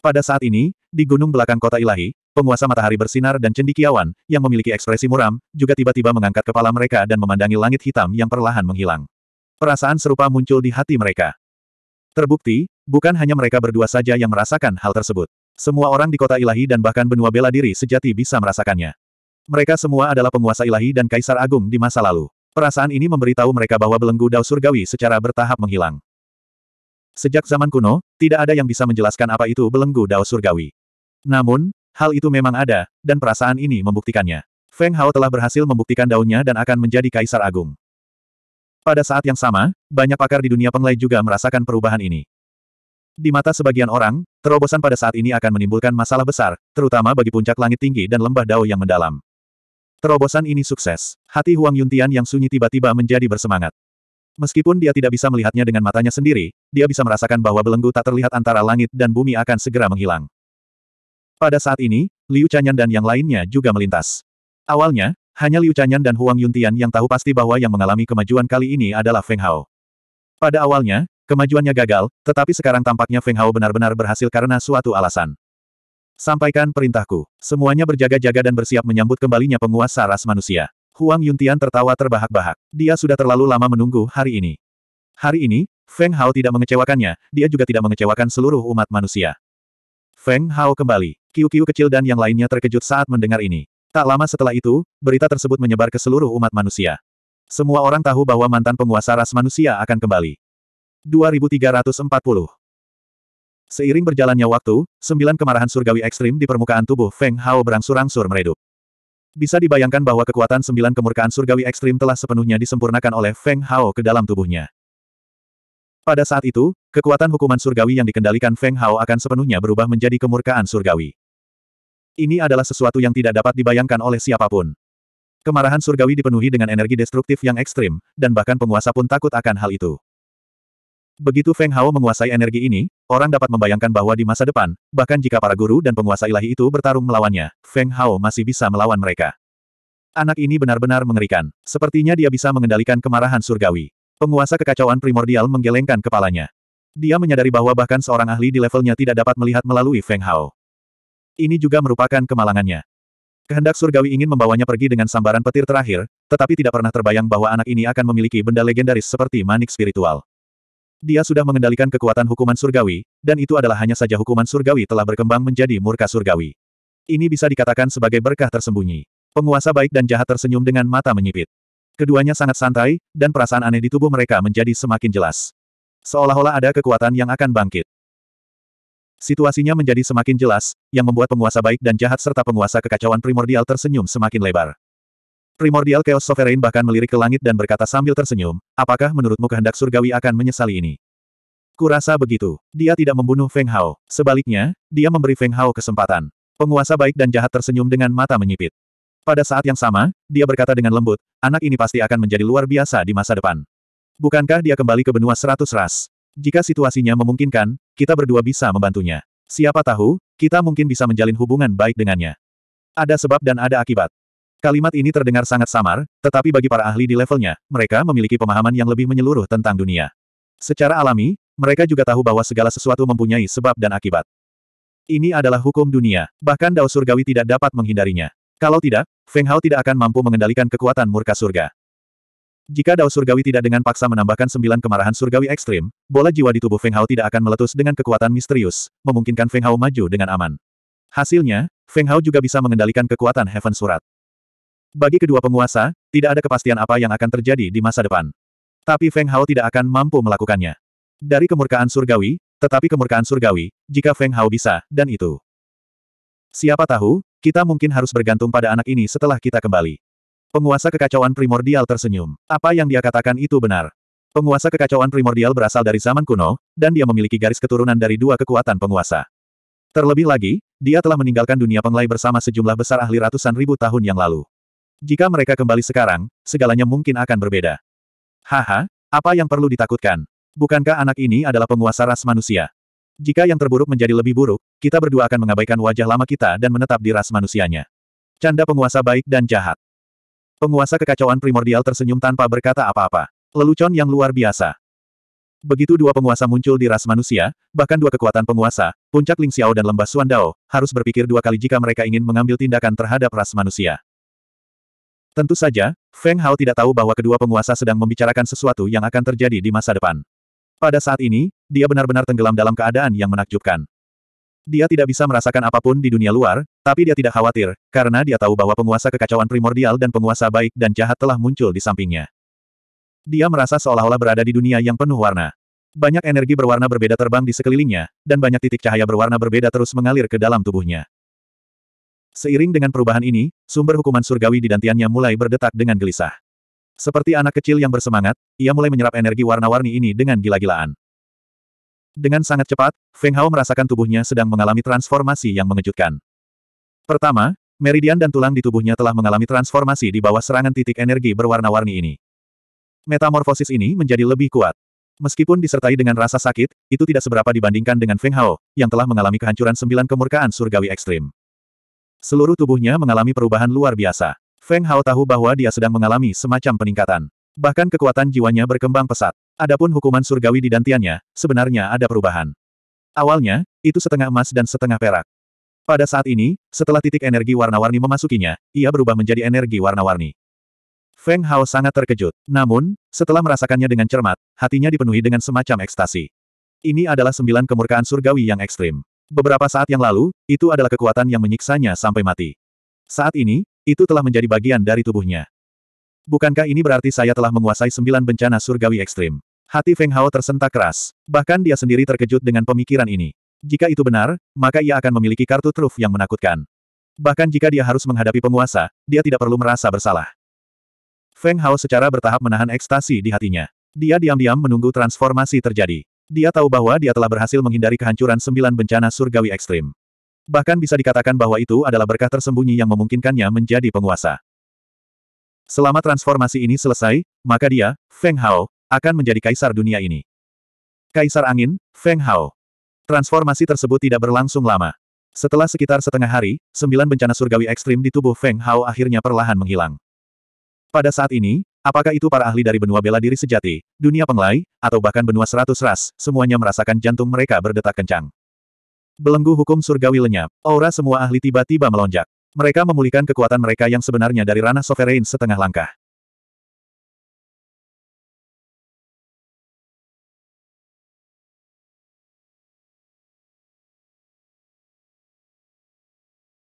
Pada saat ini, di gunung belakang kota ilahi, penguasa matahari bersinar dan cendikiawan, yang memiliki ekspresi muram, juga tiba-tiba mengangkat kepala mereka dan memandangi langit hitam yang perlahan menghilang. Perasaan serupa muncul di hati mereka. Terbukti, bukan hanya mereka berdua saja yang merasakan hal tersebut. Semua orang di kota ilahi dan bahkan benua bela diri sejati bisa merasakannya. Mereka semua adalah penguasa ilahi dan kaisar agung di masa lalu. Perasaan ini memberitahu mereka bahwa belenggu dao surgawi secara bertahap menghilang. Sejak zaman kuno, tidak ada yang bisa menjelaskan apa itu belenggu dao surgawi. Namun, hal itu memang ada, dan perasaan ini membuktikannya. Feng Hao telah berhasil membuktikan daunnya dan akan menjadi kaisar agung. Pada saat yang sama, banyak pakar di dunia penglai juga merasakan perubahan ini. Di mata sebagian orang, terobosan pada saat ini akan menimbulkan masalah besar, terutama bagi puncak langit tinggi dan lembah dao yang mendalam. Terobosan ini sukses. Hati Huang Yuntian yang sunyi tiba-tiba menjadi bersemangat. Meskipun dia tidak bisa melihatnya dengan matanya sendiri, dia bisa merasakan bahwa belenggu tak terlihat antara langit dan bumi akan segera menghilang. Pada saat ini, Liu Chanyan dan yang lainnya juga melintas. Awalnya, hanya Liu Chanyan dan Huang Yuntian yang tahu pasti bahwa yang mengalami kemajuan kali ini adalah Feng Hao. Pada awalnya, kemajuannya gagal, tetapi sekarang tampaknya Feng Hao benar-benar berhasil karena suatu alasan. Sampaikan perintahku. Semuanya berjaga-jaga dan bersiap menyambut kembalinya penguasa ras manusia. Huang Yuntian tertawa terbahak-bahak. Dia sudah terlalu lama menunggu hari ini. Hari ini, Feng Hao tidak mengecewakannya, dia juga tidak mengecewakan seluruh umat manusia. Feng Hao kembali. Kiu-kiu kecil dan yang lainnya terkejut saat mendengar ini. Tak lama setelah itu, berita tersebut menyebar ke seluruh umat manusia. Semua orang tahu bahwa mantan penguasa ras manusia akan kembali. 2340 Seiring berjalannya waktu, sembilan kemarahan surgawi ekstrim di permukaan tubuh Feng Hao berangsur-angsur meredup. Bisa dibayangkan bahwa kekuatan sembilan kemurkaan surgawi ekstrim telah sepenuhnya disempurnakan oleh Feng Hao ke dalam tubuhnya. Pada saat itu, kekuatan hukuman surgawi yang dikendalikan Feng Hao akan sepenuhnya berubah menjadi kemurkaan surgawi. Ini adalah sesuatu yang tidak dapat dibayangkan oleh siapapun. Kemarahan surgawi dipenuhi dengan energi destruktif yang ekstrim, dan bahkan penguasa pun takut akan hal itu. Begitu Feng Hao menguasai energi ini, orang dapat membayangkan bahwa di masa depan, bahkan jika para guru dan penguasa ilahi itu bertarung melawannya, Feng Hao masih bisa melawan mereka. Anak ini benar-benar mengerikan. Sepertinya dia bisa mengendalikan kemarahan surgawi. Penguasa kekacauan primordial menggelengkan kepalanya. Dia menyadari bahwa bahkan seorang ahli di levelnya tidak dapat melihat melalui Feng Hao. Ini juga merupakan kemalangannya. Kehendak surgawi ingin membawanya pergi dengan sambaran petir terakhir, tetapi tidak pernah terbayang bahwa anak ini akan memiliki benda legendaris seperti manik spiritual. Dia sudah mengendalikan kekuatan hukuman surgawi, dan itu adalah hanya saja hukuman surgawi telah berkembang menjadi murka surgawi. Ini bisa dikatakan sebagai berkah tersembunyi. Penguasa baik dan jahat tersenyum dengan mata menyipit. Keduanya sangat santai, dan perasaan aneh di tubuh mereka menjadi semakin jelas. Seolah-olah ada kekuatan yang akan bangkit. Situasinya menjadi semakin jelas, yang membuat penguasa baik dan jahat serta penguasa kekacauan primordial tersenyum semakin lebar. Primordial Chaos Sovereign bahkan melirik ke langit dan berkata sambil tersenyum, apakah menurutmu kehendak surgawi akan menyesali ini? Kurasa begitu. Dia tidak membunuh Feng Hao. Sebaliknya, dia memberi Feng Hao kesempatan. Penguasa baik dan jahat tersenyum dengan mata menyipit. Pada saat yang sama, dia berkata dengan lembut, anak ini pasti akan menjadi luar biasa di masa depan. Bukankah dia kembali ke benua seratus ras? Jika situasinya memungkinkan, kita berdua bisa membantunya. Siapa tahu, kita mungkin bisa menjalin hubungan baik dengannya. Ada sebab dan ada akibat. Kalimat ini terdengar sangat samar, tetapi bagi para ahli di levelnya, mereka memiliki pemahaman yang lebih menyeluruh tentang dunia. Secara alami, mereka juga tahu bahwa segala sesuatu mempunyai sebab dan akibat. Ini adalah hukum dunia, bahkan Dao Surgawi tidak dapat menghindarinya. Kalau tidak, Feng Hao tidak akan mampu mengendalikan kekuatan murka surga. Jika Dao Surgawi tidak dengan paksa menambahkan sembilan kemarahan surgawi ekstrim, bola jiwa di tubuh Feng Hao tidak akan meletus dengan kekuatan misterius, memungkinkan Feng Hao maju dengan aman. Hasilnya, Feng Hao juga bisa mengendalikan kekuatan Heaven Surat. Bagi kedua penguasa, tidak ada kepastian apa yang akan terjadi di masa depan. Tapi Feng Hao tidak akan mampu melakukannya. Dari kemurkaan surgawi, tetapi kemurkaan surgawi, jika Feng Hao bisa, dan itu. Siapa tahu, kita mungkin harus bergantung pada anak ini setelah kita kembali. Penguasa kekacauan primordial tersenyum. Apa yang dia katakan itu benar. Penguasa kekacauan primordial berasal dari zaman kuno, dan dia memiliki garis keturunan dari dua kekuatan penguasa. Terlebih lagi, dia telah meninggalkan dunia penglai bersama sejumlah besar ahli ratusan ribu tahun yang lalu. Jika mereka kembali sekarang, segalanya mungkin akan berbeda. Haha, apa yang perlu ditakutkan? Bukankah anak ini adalah penguasa ras manusia? Jika yang terburuk menjadi lebih buruk, kita berdua akan mengabaikan wajah lama kita dan menetap di ras manusianya. Canda penguasa baik dan jahat. Penguasa kekacauan primordial tersenyum tanpa berkata apa-apa. Lelucon yang luar biasa. Begitu dua penguasa muncul di ras manusia, bahkan dua kekuatan penguasa, puncak Ling Xiao dan lembah Suan Dao, harus berpikir dua kali jika mereka ingin mengambil tindakan terhadap ras manusia. Tentu saja, Feng Hao tidak tahu bahwa kedua penguasa sedang membicarakan sesuatu yang akan terjadi di masa depan. Pada saat ini, dia benar-benar tenggelam dalam keadaan yang menakjubkan. Dia tidak bisa merasakan apapun di dunia luar, tapi dia tidak khawatir, karena dia tahu bahwa penguasa kekacauan primordial dan penguasa baik dan jahat telah muncul di sampingnya. Dia merasa seolah-olah berada di dunia yang penuh warna. Banyak energi berwarna berbeda terbang di sekelilingnya, dan banyak titik cahaya berwarna berbeda terus mengalir ke dalam tubuhnya. Seiring dengan perubahan ini, sumber hukuman surgawi di dantiannya mulai berdetak dengan gelisah. Seperti anak kecil yang bersemangat, ia mulai menyerap energi warna-warni ini dengan gila-gilaan. Dengan sangat cepat, Feng Hao merasakan tubuhnya sedang mengalami transformasi yang mengejutkan. Pertama, meridian dan tulang di tubuhnya telah mengalami transformasi di bawah serangan titik energi berwarna-warni ini. Metamorfosis ini menjadi lebih kuat. Meskipun disertai dengan rasa sakit, itu tidak seberapa dibandingkan dengan Feng Hao, yang telah mengalami kehancuran sembilan kemurkaan surgawi ekstrim. Seluruh tubuhnya mengalami perubahan luar biasa. Feng Hao tahu bahwa dia sedang mengalami semacam peningkatan. Bahkan kekuatan jiwanya berkembang pesat. Adapun hukuman surgawi di dantiannya, sebenarnya ada perubahan. Awalnya, itu setengah emas dan setengah perak. Pada saat ini, setelah titik energi warna-warni memasukinya, ia berubah menjadi energi warna-warni. Feng Hao sangat terkejut. Namun, setelah merasakannya dengan cermat, hatinya dipenuhi dengan semacam ekstasi. Ini adalah sembilan kemurkaan surgawi yang ekstrim. Beberapa saat yang lalu, itu adalah kekuatan yang menyiksanya sampai mati. Saat ini, itu telah menjadi bagian dari tubuhnya. Bukankah ini berarti saya telah menguasai sembilan bencana surgawi ekstrim? Hati Feng Hao tersentak keras. Bahkan dia sendiri terkejut dengan pemikiran ini. Jika itu benar, maka ia akan memiliki kartu truf yang menakutkan. Bahkan jika dia harus menghadapi penguasa, dia tidak perlu merasa bersalah. Feng Hao secara bertahap menahan ekstasi di hatinya. Dia diam-diam menunggu transformasi terjadi. Dia tahu bahwa dia telah berhasil menghindari kehancuran sembilan bencana surgawi ekstrim. Bahkan bisa dikatakan bahwa itu adalah berkah tersembunyi yang memungkinkannya menjadi penguasa. Selama transformasi ini selesai, maka dia, Feng Hao, akan menjadi kaisar dunia ini. Kaisar Angin, Feng Hao. Transformasi tersebut tidak berlangsung lama. Setelah sekitar setengah hari, sembilan bencana surgawi ekstrim di tubuh Feng Hao akhirnya perlahan menghilang. Pada saat ini, apakah itu para ahli dari benua bela diri sejati, dunia penglai, atau bahkan benua seratus ras, semuanya merasakan jantung mereka berdetak kencang. Belenggu hukum surgawi lenyap. Aura semua ahli tiba-tiba melonjak. Mereka memulihkan kekuatan mereka yang sebenarnya dari ranah sovereign setengah langkah.